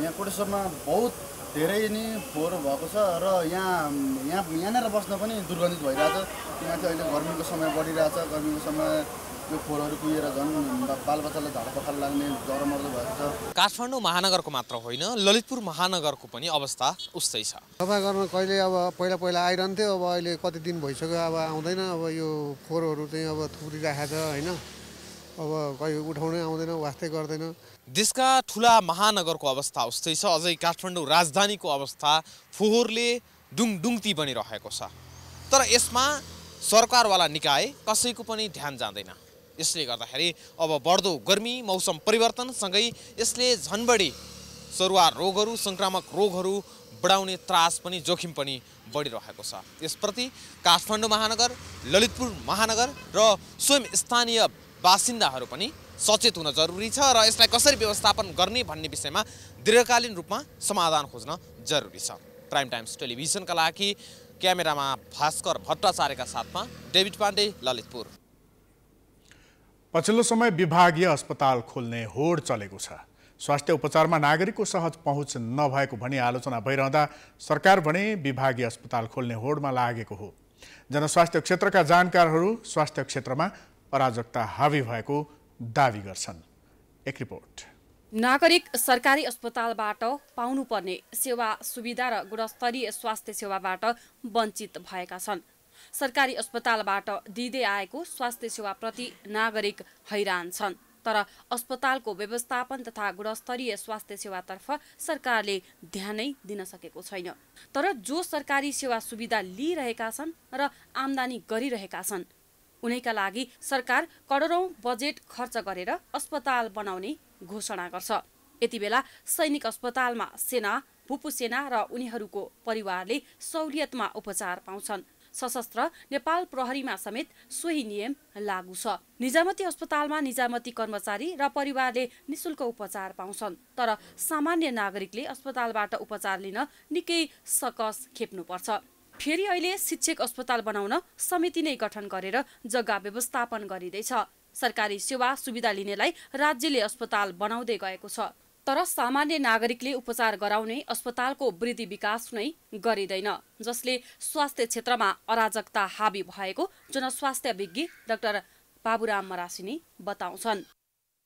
यहाँ कोटेश्वरमा बहुत धेरै नै फोहोर भएको छ र यहाँ यहाँ यहाँनिर बस्न पनि दुर्गन्धित भइरहेछ यहाँ चाहिँ अहिले गर्मीको समय बढिरहेछ गर्मीको समय यो फोहोरहरू पुगेर झन् बालबच्चालाई झाडा पखाल लाग्ने मर्दो भएको छ काठमाडौँ महानगरको मात्र होइन ललितपुर महानगरको पनि अवस्था उस्तै छ सफा गर्न कहिले अब पहिला पहिला आइरहन्थ्यो अब अहिले कति दिन भइसक्यो अब आउँदैन अब यो फोहोरहरू चाहिँ अब थुप्रिरहेको छ होइन अब कहिले उठाउनै आउँदैन वास्तै गर्दैन देशका ठुला महानगरको अवस्था उस्तै छ अझै काठमाडौँ राजधानीको अवस्था फोहोरले डुङडुङ्ती बनिरहेको छ तर यसमा सरकारवाला निकाय कसैको पनि ध्यान जाँदैन यसले गर्दाखेरि अब बढ्दो गर्मी मौसम परिवर्तनसँगै यसले झन् बढी सरुवा रोगहरू सङ्क्रामक रोगहरू बढाउने त्रास पनि जोखिम पनि बढिरहेको छ यसप्रति काठमाडौँ महानगर ललितपुर महानगर र स्वयं स्थानीय बासिन्दाहरू पनि सचेत हुन जरुरी छ र यसलाई कसरी व्यवस्थापन गर्ने भन्ने विषयमा दीर्घकालीन रूपमा समाधान खोज्न जरुरी छ प्राइम टाइम्स टेलिभिजनका लागि क्यामेरामा भास्कर भट्टाचार्यका साथमा डेभिड पाण्डे ललितपुर पछिल्लो समय विभागीय अस्पताल खोल्ने होड चलेको छ स्वास्थ्य उपचारमा नागरिकको सहज पहुँच नभएको भनी आलोचना भइरहँदा सरकार भने विभागीय अस्पताल खोल्ने होडमा लागेको हो जनस्वास्थ्य क्षेत्रका जानकारहरू स्वास्थ्य क्षेत्रमा अराजकता हावी भएको दावी गर्छन् एक रिपोर्ट नागरिक सरकारी अस्पतालबाट पाउनुपर्ने सेवा सुविधा र गुणस्तरीय स्वास्थ्य सेवाबाट वञ्चित भएका छन् सरकारी अस्पतालबाट दिँदै आएको स्वास्थ्य सेवाप्रति नागरिक हैरान छन् तर अस्पतालको व्यवस्थापन तथा गुणस्तरीय स्वास्थ्य सेवातर्फ सरकारले ध्यानै दिन सकेको छैन तर जो सरकारी सेवा सुविधा लिइरहेका छन् र आमदानी गरिरहेका छन् उनैका लागि सरकार करोडौँ बजेट खर्च गरेर अस्पताल बनाउने घोषणा गर्छ यति बेला सैनिक अस्पतालमा सेना भूपुसेना र उनीहरूको परिवारले सहुलियतमा उपचार पाउँछन् सशस्त्र नेपाल प्रहरीमा समेत सोही नियम लागू छ निजामती अस्पतालमा निजामती कर्मचारी र परिवारले निशुल्क उपचार पाउँछन् तर सामान्य नागरिकले अस्पतालबाट उपचार लिन निकै सकस खेप्नुपर्छ फेरि अहिले शिक्षक अस्पताल बनाउन समिति नै गठन गरेर जग्गा व्यवस्थापन गरिँदैछ सरकारी सेवा सुविधा लिनेलाई राज्यले अस्पताल बनाउँदै गएको छ तर सामान्य नागरिकले उपचार गराउने अस्पतालको वृद्धि विकास नै गरिँदैन जसले स्वास्थ्य क्षेत्रमा अराजकता हावी भएको जनस्वास्थ्य विज्ञ डाक्टर बाबुराम मरासिनी बताउँछन्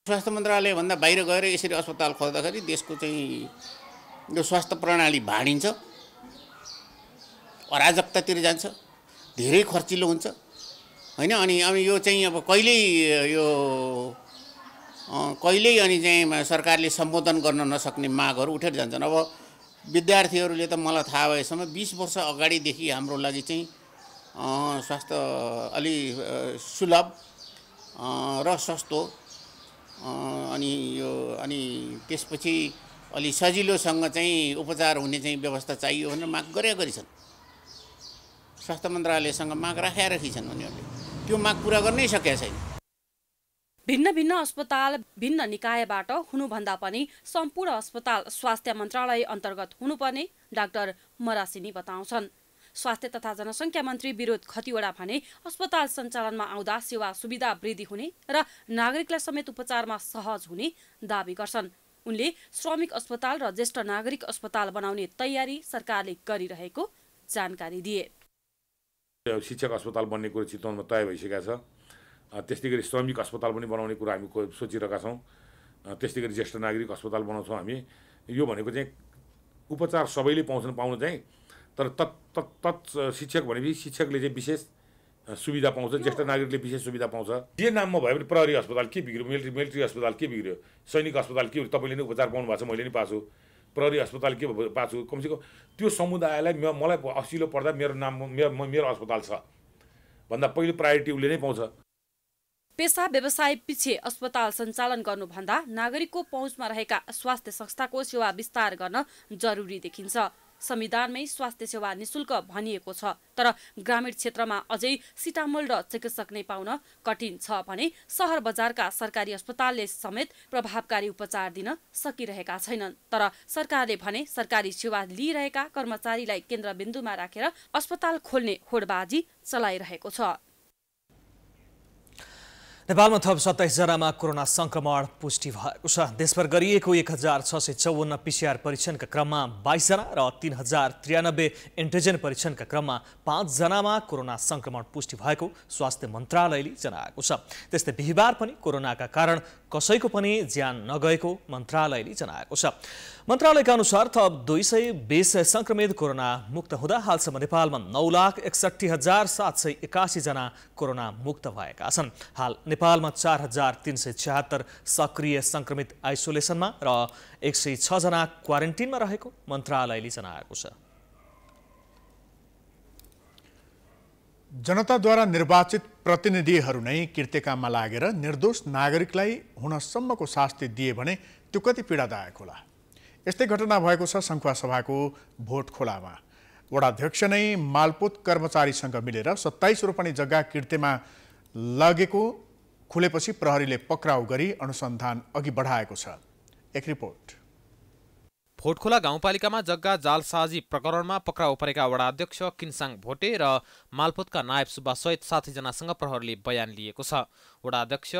स्वास्थ्य मन्त्रालयभन्दा बाहिर गएर यसरी अस्पताल खोज्दाखेरि देशको चाहिँ यो स्वास्थ्य प्रणाली भाँडिन्छ अराजकतातिर जान्छ धेरै खर्चिलो हुन्छ होइन अनि अब यो चाहिँ अब कहिल्यै यो कहिल्यै अनि चाहिँ सरकारले सम्बोधन गर्न नसक्ने मागहरू उठेर जान्छन् अब विद्यार्थीहरूले त मलाई थाहा भएसम्म बिस वर्ष अगाडिदेखि हाम्रो लागि चाहिँ स्वास्थ्य अलि सुलभ र सस्तो अनि यो अनि त्यसपछि अलि सजिलोसँग चाहिँ उपचार हुने चाहिँ व्यवस्था चाहियो भनेर माग गरे छन् स्वास्थ्य मन्त्रालयसँग माग राखेर राखिछन् उनीहरूले त्यो माग पुरा गर्नै सकेका छैन भिन्न भिन्न अस्पताल भिन्न निकायबाट हुनुभन्दा पनि सम्पूर्ण अस्पताल स्वास्थ्य मन्त्रालय अन्तर्गत हुनुपर्ने डाक्टर मरासिनी बताउँछन् स्वास्थ्य तथा जनसङ्ख्या मन्त्री विरोध खतिवडा भने अस्पताल सञ्चालनमा आउँदा सेवा सुविधा वृद्धि हुने र नागरिकलाई समेत उपचारमा सहज हुने दावी गर्छन् उनले श्रमिक अस्पताल र ज्येष्ठ नागरिक अस्पताल बनाउने तयारी सरकारले गरिरहेको जानकारी दिए शिक्षक अस्पताल बन्ने कुरो चितवनमा तय भइसकेको छ त्यस्तै गरी श्रमिक अस्पताल पनि बनाउने कुरा हामी सोचिरहेका छौँ त्यस्तै गरी ज्येष्ठ नागरिक अस्पताल बनाउँछौँ हामी यो भनेको चाहिँ उपचार सबैले पाउँछन् पाउनु चाहिँ तर तत् तत् तत् शिक्षक भनेपछि शिक्षकले चाहिँ विशेष सुविधा पाउँछ ज्येष्ठ नागरिकले विशेष सुविधा पाउँछ जे नाममा भए पनि प्रहरी अस्पताल के बिग्रियो मिलिट्री मिलिट्री अस्पताल के बिग्रियो सैनिक अस्पताल के तपाईँले नै उपचार पाउनु भएको छ मैले नि पाएको प्रहरी अस्पताल के पाएको छु कमसेकम त्यो समुदायलाई मलाई असिलो पर्दा मेरो नाम मेरो मेरो अस्पताल छ भन्दा पहिलो प्रायोरिटी उसले नै पाउँछ पेसा व्यवसाय पछि अस्पताल सञ्चालन गर्नुभन्दा नागरिकको पहुँचमा रहेका स्वास्थ्य संस्थाको सेवा विस्तार गर्न जरुरी देखिन्छ संविधानमै स्वास्थ्य सेवा निशुल्क भनिएको छ तर ग्रामीण क्षेत्रमा अझै सिटामोल र चिकित्सक नै पाउन कठिन छ भने सहर बजारका सरकारी अस्पतालले समेत प्रभावकारी उपचार दिन सकिरहेका छैनन् तर सरकारले भने सरकारी सेवा लिइरहेका कर्मचारीलाई केन्द्रबिन्दुमा राखेर अस्पताल खोल्ने होडबाजी चलाइरहेको छ नेपालमा थप सत्ताइसजनामा कोरोना संक्रमण पुष्टि भएको छ देशभर गरिएको एक हजार छ सय चौवन्न पिसिआर परीक्षणका क्रममा बाइसजना र तिन हजार त्रियानब्बे एन्टिजेन परीक्षणका क्रममा पाँचजनामा कोरोना संक्रमण पुष्टि भएको स्वास्थ्य मन्त्रालयले जनाएको छ त्यस्तै बिहिबार पनि कोरोनाका कारण कसैको पनि ज्यान नगएको मन्त्रालयले जनाएको छ मन्त्रालयका अनुसार थप दुई सय बिस संक्रमित कोरोना मुक्त हुँदा हालसम्म नेपालमा नौ लाख एकसठी हजार सात सय एकासीजना कोरोना मुक्त भएका छन् हाल नेपालमा चार हजार तिन सय छ्यात्तर सक्रिय संक्रमित आइसोलेसनमा र एक सय छजना क्वारेन्टिनमा रहेको मन्त्रालयले जनाएको छ जनताद्वारा निर्वाचित प्रतिनिधिहरू नै कृत्यकाममा लागेर निर्दोष नागरिकलाई हुनसम्मको शास्ति दिए भने त्यो कति पीडादायक होला यस्तै घटना भएको छ सङ्खुवा सभाको भोट खोलामा वडाध्यक्ष नै मालपोत कर्मचारीसँग मिलेर सत्ताइस रोपनी जग्गा कृत्यमा लगेको खुलेपछि प्रहरीले पक्राउ गरी अनुसन्धान अघि बढाएको छ एक रिपोर्ट भोटखोला गाउँपालिकामा जग्गा जालसाजी प्रकरणमा पक्राउ परेका वडाध्यक्ष किन्साङ भोटे र मालपोतका नायब सुब्बा सुब्बासहित साथीजनासँग प्रहरले बयान लिएको छ वडा अध्यक्ष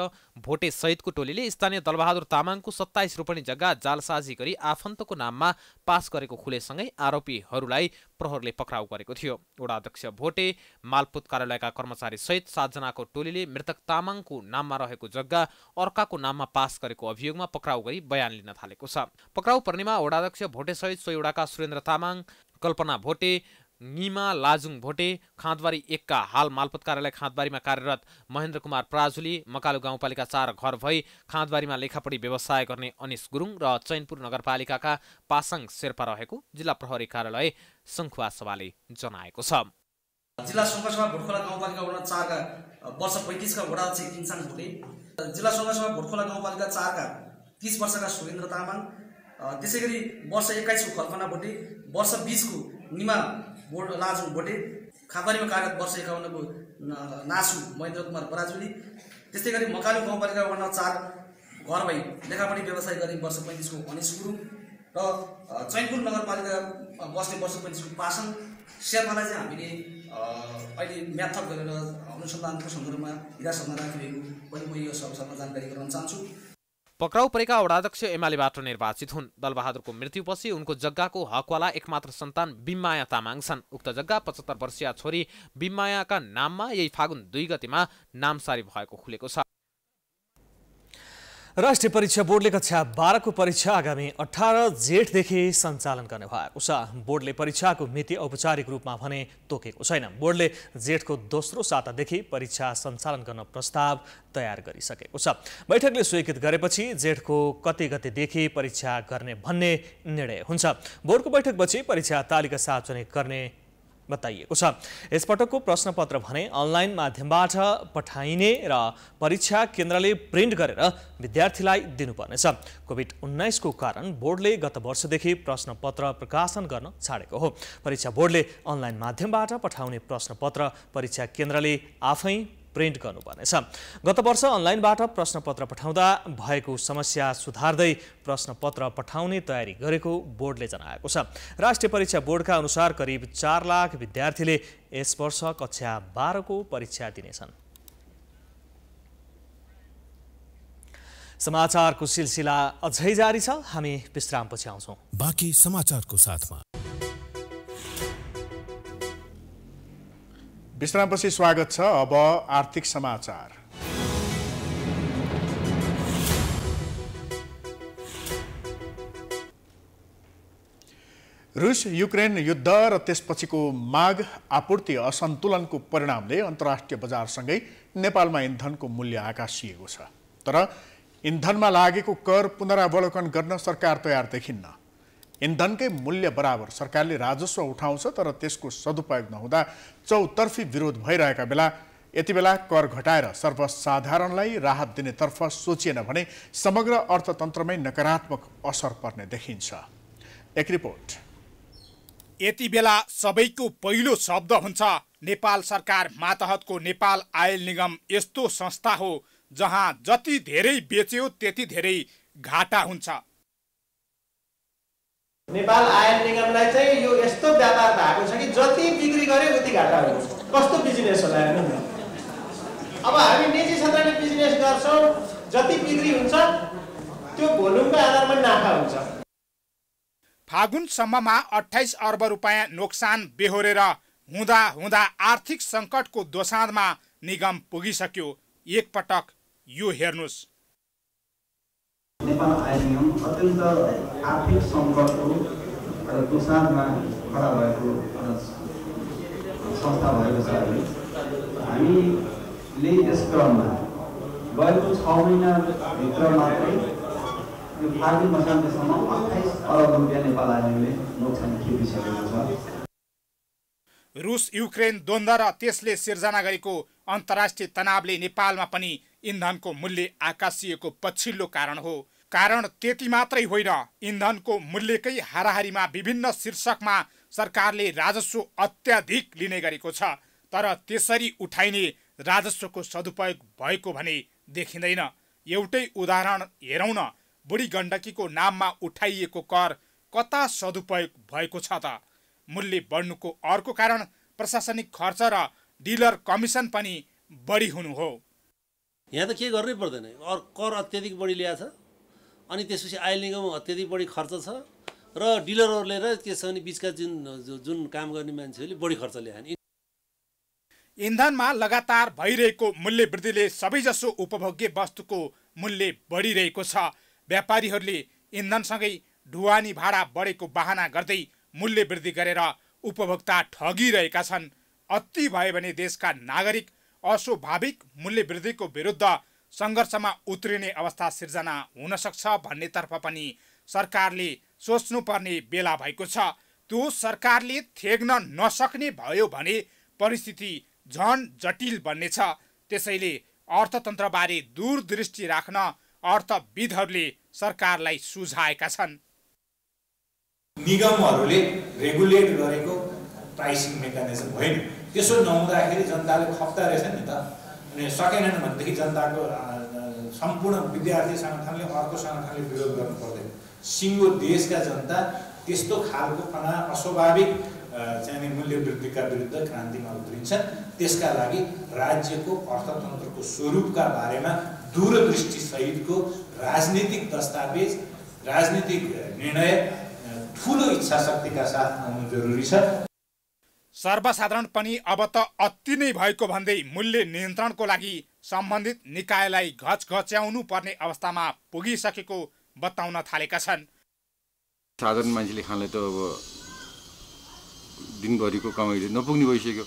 भोटे सहितको टोलीले स्थानीय दलबहादुर तामाङको सत्ताइस रोपनी जग्गा जालसाजी गरी आफन्तको नाममा पास गरेको खुलेसँगै आरोपीहरूलाई प्रहरले पक्राउ गरेको थियो वडा अध्यक्ष भोटे मालपोत कार्यालयका कर्मचारी सहित सातजनाको टोलीले मृतक तामाङको नाममा रहेको जग्गा अर्काको नाममा पास गरेको अभियोगमा पक्राउ गरी बयान लिन थालेको छ पक्राउ पर्नेमा वडाध्यक्ष भोटे सहित सोहीवटाका सुरेन्द्र तामाङ कल्पना भोटे निमा लाजुङ भोटे खाँदबारी एकका हाल मालपत कार्यालय खाँदबारीमा कार्यरत महेन्द्र कुमार प्राजुली मकालु गाउँपालिका चार घर भई खाँदबारीमा लेखापढी व्यवसाय गर्ने अनिस गुरुङ र चैनपुर नगरपालिकाका पासाङ शेर्पा रहेको जिल्ला प्रहरी कार्यालय सङ्खुवा सभाले जनाएको छ जिल्ला सङ्घर्षमा भोटखोला गाउँपालिका वडा चारका वर्ष पैँतिसका वडा अध्यक्ष किङसाङ भोटे जिल्ला सङ्घर्षमा भोटखोला गाउँपालिका चारका तिस वर्षका सुरेन्द्र तामाङ त्यसै गरी वर्ष एक्काइसको कल्पना भोटे वर्ष बिसको निमा बोट लाजु भोटे खातारीमा कार्यरत वर्ष एकाउन्नको नासु महेन्द्र कुमार बराजुली त्यस्तै गरी मकालु गाउँपालिका वार्डमा चार घर भई लेखापट्टि व्यवसाय गर्ने वर्ष पैँतिसको अनिस गुरुङ र चैनपुर नगरपालिका बस्ने वर्ष पैँतिसको पासन शेर्पालाई चाहिँ हामीले अहिले म्याथप गरेर अनुसन्धानको सन्दर्भमा हिरासम्म राखिरहेको पनि म यो अवसरमा जानकारी गराउन चाहन्छु पक्राउ परेका वडाध्यक्ष एमालेबाट निर्वाचित हुन् दलबहादुरको मृत्युपछि उनको जग्गाको हकवाला एकमात्र सन्तान बिम्माया तामाङ छन् उक्त जग्गा पचहत्तर वर्षीय छोरी बिम्मायाका नाममा यही फागुन दुई गतिमा नामसारी भएको खुलेको छ राष्ट्रिय परीक्षा बोर्डले कक्षा बाह्रको परीक्षा आगामी अठार जेठदेखि सञ्चालन गर्ने भएको छ बोर्डले परीक्षाको मिति औपचारिक रूपमा भने तोकेको छैन बोर्डले जेठको दोस्रो सातादेखि परीक्षा सञ्चालन गर्न प्रस्ताव तयार गरिसकेको छ बैठकले स्वीकृत गरेपछि जेठको कति गतिदेखि परीक्षा गर्ने भन्ने निर्णय हुन्छ बोर्डको बैठकपछि परीक्षा तालिका सार्वजनिक गर्ने बताइएको छ यसपटकको प्रश्नपत्र भने अनलाइन माध्यमबाट पठाइने र परीक्षा केन्द्रले प्रिन्ट गरेर विद्यार्थीलाई दिनुपर्नेछ कोभिड उन्नाइसको कारण बोर्डले गत वर्षदेखि प्रश्नपत्र प्रकाशन गर्न छाडेको हो परीक्षा बोर्डले अनलाइन माध्यमबाट पठाउने प्रश्नपत्र परीक्षा केन्द्रले आफै प्रिन्ट गर्नुपर्नेछ गत वर्ष अनलाइनबाट प्रश्नपत्र पठाउँदा भएको समस्या सुधार्दै प्रश्नपत्र पठाउने तयारी गरेको बोर्डले जनाएको छ राष्ट्रिय परीक्षा बोर्डका अनुसार करिब चार लाख विद्यार्थीले यस वर्ष कक्षा बाह्रको परीक्षा दिनेछन् समाचारको सिलसिला अझै जारी छ हामी विश्रामपछि आउँछौँ बाँकी समाचारको साथमा विश्रामपछि स्वागत छ अब आर्थिक समाचार रुस युक्रेन युद्ध र त्यसपछिको माग आपूर्ति असन्तुलनको परिणामले अन्तर्राष्ट्रिय बजारसँगै नेपालमा इन्धनको मूल्य आकाशिएको छ तर इन्धनमा लागेको कर पुनरावलोकन गर्न सरकार तयार देखिन्न इन्धनकै मूल्य बराबर सरकारले राजस्व उठाउँछ तर त्यसको सदुपयोग नहुँदा चौतर्फी विरोध भइरहेका बेला यति बेला कर घटाएर सर्वसाधारणलाई राहत दिनेतर्फ सोचिएन भने समग्र अर्थतन्त्रमै नकारात्मक असर पर्ने देखिन्छ एक रिपोर्ट यति बेला सबैको पहिलो शब्द हुन्छ नेपाल सरकार मातहतको नेपाल आयल निगम यस्तो संस्था हो जहाँ जति धेरै बेच्यो त्यति धेरै घाटा हुन्छ नेपाल आयल निगमलाई चाहिँ यो यस्तो व्यापार भएको छ कि जति बिक्री गरे उति घाटा हुन्छ कस्तो बिजनेस होला हेर्नु न अब हामी निजी क्षेत्रले बिजनेस गर्छौँ जति बिक्री हुन्छ त्यो भोल्युमको आधारमा नाफा हुन्छ फागुनसम्ममा अठाइस अर्ब रुपियाँ नोक्सान बेहोरेर हुँदा हुँदा आर्थिक सङ्कटको दोसाँधमा निगम पुगिसक्यो एकपटक यो हेर्नुहोस् नेपाल आइएम अत्यन्त आर्थिक सङ्कटको तुसारमा खडा भएको संस्था भएको छ अहिले हामीले यस क्रममा गएको छ महिनाभित्र मात्रै यो फागुन मसान्तसम्म अठाइस अरब रुपियाँ नेपाल आइएमले नोक्सान खेपिसकेको छ रुस युक्रेन द्वन्द्व र त्यसले सिर्जना गरेको अन्तर्राष्ट्रिय तनावले नेपालमा पनि इन्धनको मूल्य आकाशिएको पछिल्लो कारण हो कारण त्यति मात्रै होइन इन्धनको मूल्यकै हाराहारीमा विभिन्न शीर्षकमा सरकारले राजस्व अत्याधिक लिने गरेको छ तर त्यसरी उठाइने राजस्वको सदुपयोग भएको भने देखिँदैन एउटै उदाहरण हेरौँ न बुढी गण्डकीको नाममा उठाइएको कर कता सदुपयोग भएको छ त मूल्य बढ्नुको अर्को कारण प्रशासनिक खर्च र डिलर कमिसन पनि बढी हुनु हो यहाँ त के गर्नै पर्दैन कर अत्यधिक बढी ल्याएछ अनि त्यसपछि आय निगम अत्याधिक बढी खर्च छ र डिलरहरूले र त्यसमा बिचका जुन जुन काम गर्ने मान्छेहरूले बढी खर्च ल्याएन इन्धनमा लगातार भइरहेको मूल्य वृद्धिले सबैजसो उपभोग्य वस्तुको मूल्य बढिरहेको छ व्यापारीहरूले इन्धनसँगै ढुवानी भाडा बढेको बाहना गर्दै मूल्य वृद्धि गरेर उपभोक्ता ठगिरहेका छन् अति भयो भने देशका नागरिक अस्वाभाविक वृद्धिको विरुद्ध सङ्घर्षमा उत्रिने अवस्था सिर्जना हुन हुनसक्छ भन्नेतर्फ पनि सरकारले सोच्नुपर्ने बेला भएको छ त्यो सरकारले थेग्न नसक्ने भयो भने परिस्थिति झन जटिल बन्नेछ त्यसैले अर्थतन्त्रबारे दूरदृष्टि राख्न अर्थविदहरूले सरकारलाई सुझाएका छन् निगमहरूले रेगुलेट गरेको प्राइसिङ मेकानिजम होइन त्यसो नहुँदाखेरि जनताले खप्दा रहेछ नि त अनि सकेनन् भनेदेखि जनताको सम्पूर्ण विद्यार्थी सङ्गठनले अर्को सङ्गठनले विरोध गर्नु पर्दैन सिङ्गो देशका जनता त्यस्तो खालको अना अस्वाभाविक चाहिने मूल्य वृद्धिका विरुद्ध क्रान्तिमा उत्रिन्छन् त्यसका लागि राज्यको अर्थतन्त्रको स्वरूपका बारेमा दूरदृष्टिसहितको राजनीतिक दस्तावेज राजनीतिक निर्णय ठुलो इच्छा शक्तिका साथ आउनु जरुरी छ सर्वसाधारण पनि अब त अति नै भएको भन्दै मूल्य नियन्त्रणको लागि सम्बन्धित निकायलाई घच घच्याउनु पर्ने अवस्थामा पुगिसकेको बताउन थालेका छन् साधारण मान्छेले खानलाई त अब दिनभरिको कमाइले नपुग्ने भइसक्यो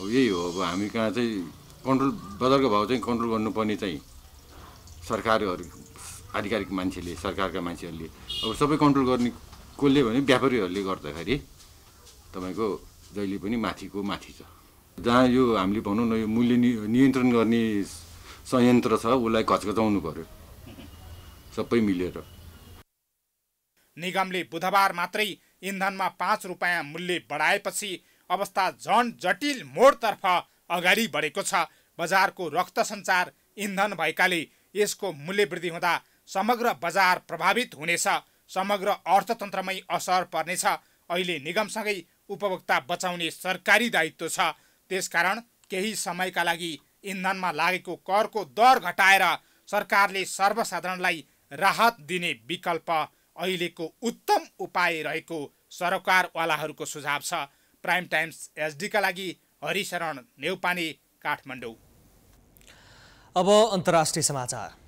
अब यही हो अब हामी कहाँ चाहिँ कन्ट्रोल बजारको भाव चाहिँ कन्ट्रोल गर्नुपर्ने चाहिँ सरकारहरू आधिकारिक मान्छेले सरकारका मान्छेहरूले अब सबै कन्ट्रोल गर्ने कसले भने व्यापारीहरूले गर्दाखेरि तपाईँको जहिले पनि माथिको माथि छ जहाँ यो हामीले भनौँ न यो मूल्य नियन्त्रण गर्ने संयन्त्र छ उसलाई कचकचाउनु पर्यो सबै मिलेर निगमले बुधबार मात्रै इन्धनमा पाँच रुपियाँ मूल्य बढाएपछि अवस्था झन जटिल मोडतर्फ अगाडि बढेको छ बजारको रक्त सञ्चार इन्धन भएकाले यसको मूल्य वृद्धि हुँदा समग्र बजार प्रभावित हुनेछ समग्र अर्थतन्त्रमै असर पर्नेछ अहिले निगमसँगै उपभोक्ता बचाउने सरकारी दायित्व छ त्यसकारण केही समयका लागि इन्धनमा लागेको करको दर घटाएर सरकारले सर्वसाधारणलाई राहत दिने विकल्प अहिलेको उत्तम उपाय रहेको सरकारवालाहरूको सुझाव छ प्राइम टाइम्स एसडीका लागि हरिशरण नेउपाने काठमाडौँ अब अन्तर्राष्ट्रिय समाचार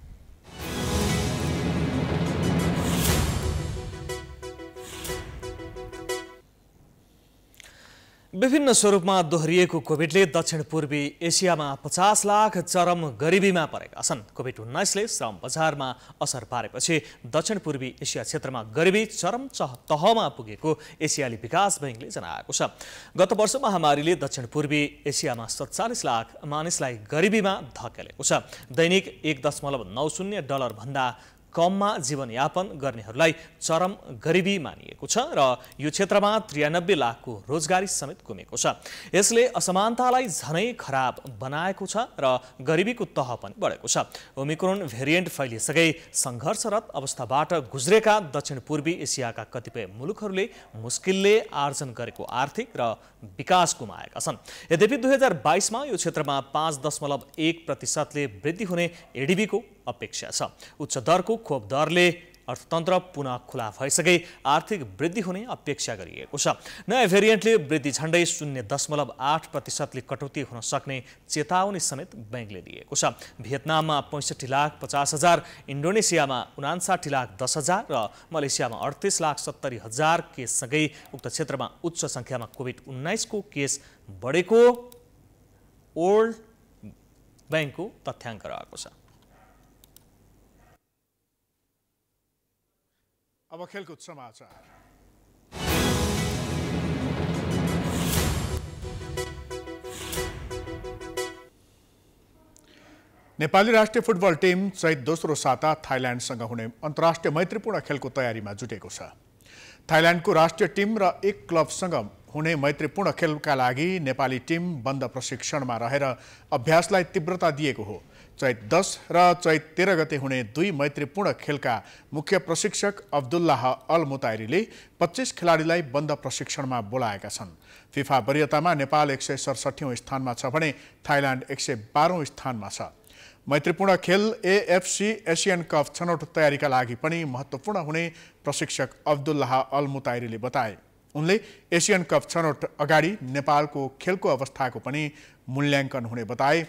विभिन्न स्वरूपमा दोहोरिएको कोभिडले दक्षिण पूर्वी एसियामा पचास लाख चरम गरिबीमा परेका छन् कोभिड उन्नाइसले श्रम बजारमा असर पारेपछि दक्षिण पूर्वी एसिया क्षेत्रमा गरिबी चरम तहमा पुगेको एसियाली विकास बैङ्कले जनाएको छ गत वर्ष महामारीले दक्षिण पूर्वी एसियामा सत्तालिस लाख मानिसलाई गरिबीमा धकेलेको छ दैनिक एक दशमलव नौ शून्य डलरभन्दा कममा जीवनयापन गर्नेहरूलाई चरम गरिबी मानिएको छ र यो क्षेत्रमा त्रियानब्बे लाखको रोजगारी समेत गुमेको छ यसले असमानतालाई झनै खराब बनाएको छ र गरिबीको तह पनि बढेको छ ओमिक्रोन भेरिएन्ट फैलिएसँगै सङ्घर्षरत अवस्थाबाट गुज्रेका दक्षिण पूर्वी एसियाका कतिपय मुलुकहरूले मुस्किलले आर्जन गरेको आर्थिक र विकास गुमाएका छन् यद्यपि दुई हजार बाइसमा यो क्षेत्रमा पाँच दशमलव एक प्रतिशतले वृद्धि हुने एडिबीको अपेक्षा छ उच्च दरको खोप दरले अर्थतन्त्र पुनः खुला भइसके आर्थिक वृद्धि हुने अपेक्षा गरिएको छ नयाँ भेरिएन्टले वृद्धि झन्डै शून्य दशमलव आठ प्रतिशतले कटौती हुन सक्ने चेतावनी समेत ब्याङ्कले दिएको छ भियतनाममा पैँसठी लाख पचास हजार इन्डोनेसियामा उनासाठी लाख दस हजार र मलेसियामा अडतिस लाख सत्तरी हजार केससँगै उक्त क्षेत्रमा उच्च सङ्ख्यामा कोभिड उन्नाइसको केस बढेको ओल्ड ब्याङ्कको तथ्याङ्क रहेको छ अब खेलकुद समाचार नेपाली राष्ट्रिय फुटबल टिम सहित दोस्रो साता थाइल्यान्डसँग हुने अन्तर्राष्ट्रिय मैत्रीपूर्ण खेलको तयारीमा जुटेको छ थाइल्यान्डको राष्ट्रिय टिम र एक क्लबसँग हुने मैत्रीपूर्ण खेलका लागि नेपाली टिम बन्द प्रशिक्षणमा रहेर अभ्यासलाई तीव्रता दिएको हो चैत दस र चैत तेह्र गते हुने दुई मैत्रीपूर्ण खेलका मुख्य प्रशिक्षक अब्दुल्लाह अल मुतायरीले पच्चिस खेलाडीलाई बन्द प्रशिक्षणमा बोलाएका छन् फिफा वरियतामा नेपाल एक सय सडसठीौँ स्थानमा छ भने थाइल्यान्ड एक सय बाह्रौँ स्थानमा छ मैत्रीपूर्ण खेल एएफसी एसियन कप छनौट तयारीका लागि पनि महत्त्वपूर्ण हुने प्रशिक्षक अब्दुल्लाह अल मुतायरीले बताए उनले एसियन कप छनौट अगाडि नेपालको खेलको अवस्थाको पनि मूल्याङ्कन हुने बताए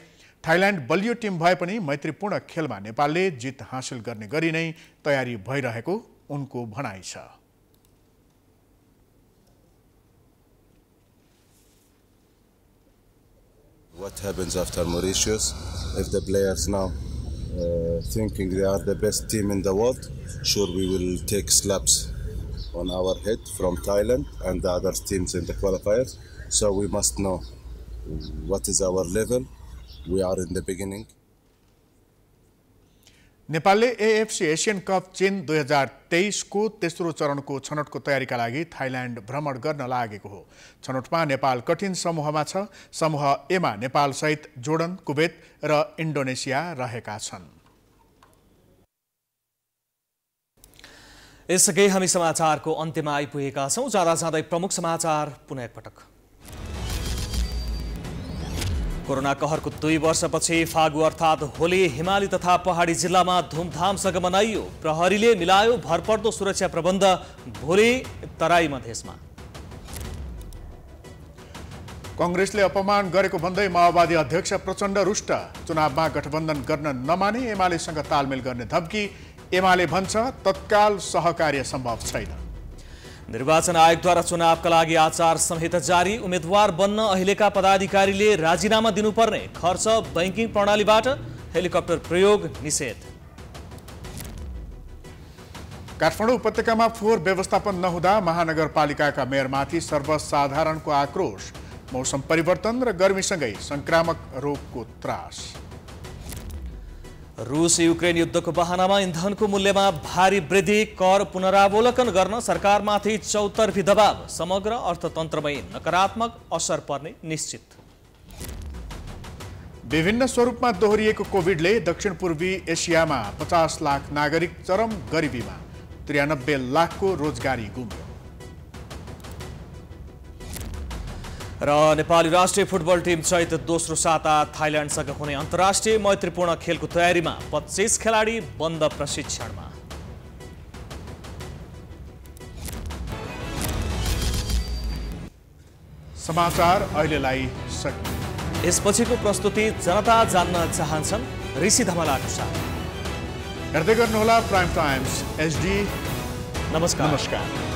थाइल्यान्ड बलियो टिम भए पनि मैत्रीपूर्ण खेलमा नेपालले जित हासिल गर्ने गरी नै तयारी भइरहेको उनको भनाइ छ What happens after Mauritius? If the players now uh, thinking they are the best team in the world, sure we will take slaps on our head from Thailand and the other teams in the qualifiers. So we must know what is our level we are in the beginning. नेपालले AFC Asian cup चेन दुई हजार तेइसको तेस्रो चरणको छनौटको तयारीका लागि Thailand भ्रमण गर्न लागेको हो छनौटमा नेपाल कठिन समूहमा छ समूह एमा नेपालसहित जोर्डन कुवेत र इन्डोनेसिया रहेका छन् यसअघि हामी समाचारको अन्त्यमा आइपुगेका छौँ जाँदा जाँदै प्रमुख समाचार पुनः एकपटक कोरोना कहरको दुई वर्षपछि फागु अर्थात होली हिमाली तथा पहाडी जिल्लामा धुमधामसँग मनाइयो प्रहरीले मिलायो भरपर्दो सुरक्षा प्रबन्ध भोलि तराई मधेसमा कङ्ग्रेसले अपमान गरेको भन्दै माओवादी अध्यक्ष प्रचण्ड रुष्ट चुनावमा गठबन्धन गर्न नमाने एमालेसँग तालमेल गर्ने धम्की एमाले भन्छ तत्काल सहकार्य सम्भव छैन निर्वाचन आयोगद्वारा चुनावका लागि आचार संहिता जारी उम्मेद्वार बन्न अहिलेका पदाधिकारीले राजीनामा दिनुपर्ने खर्च बैङ्किङ प्रणालीबाट हेलिकप्टर प्रयोग निषेध काठमाडौँ उपत्यकामा फोहोर व्यवस्थापन नहुँदा महानगरपालिकाका मेयरमाथि सर्वसाधारणको आक्रोश मौसम परिवर्तन र गर्मीसँगै संक्रामक रोगको त्रास रुस युक्रेन युद्धको बहानामा इन्धनको मूल्यमा भारी वृद्धि कर पुनरावलोकन गर्न सरकारमाथि चौतर्फी दबाव समग्र अर्थतन्त्रमै नकारात्मक असर पर्ने निश्चित विभिन्न स्वरूपमा दोहोरिएको कोभिडले दक्षिण पूर्वी एसियामा पचास लाख नागरिक चरम गरिबीमा त्रियानब्बे लाखको रोजगारी गुम र नेपाली राष्ट्रिय फुटबल टिम सहित दोस्रो साता थाइल्यान्डसँग हुने अन्तर्राष्ट्रिय मैत्रीपूर्ण खेलको तयारीमा पच्चिस खेलाडी बन्द प्रशिक्षणमा समाचार अहिलेलाई यसपछिको प्रस्तुति जनता जान्न चाहन्छन् ऋषि धमलाको साथ हेर्दै गर्नुहोला प्राइम टाइम्स एचडी नमस्कार नमस्कार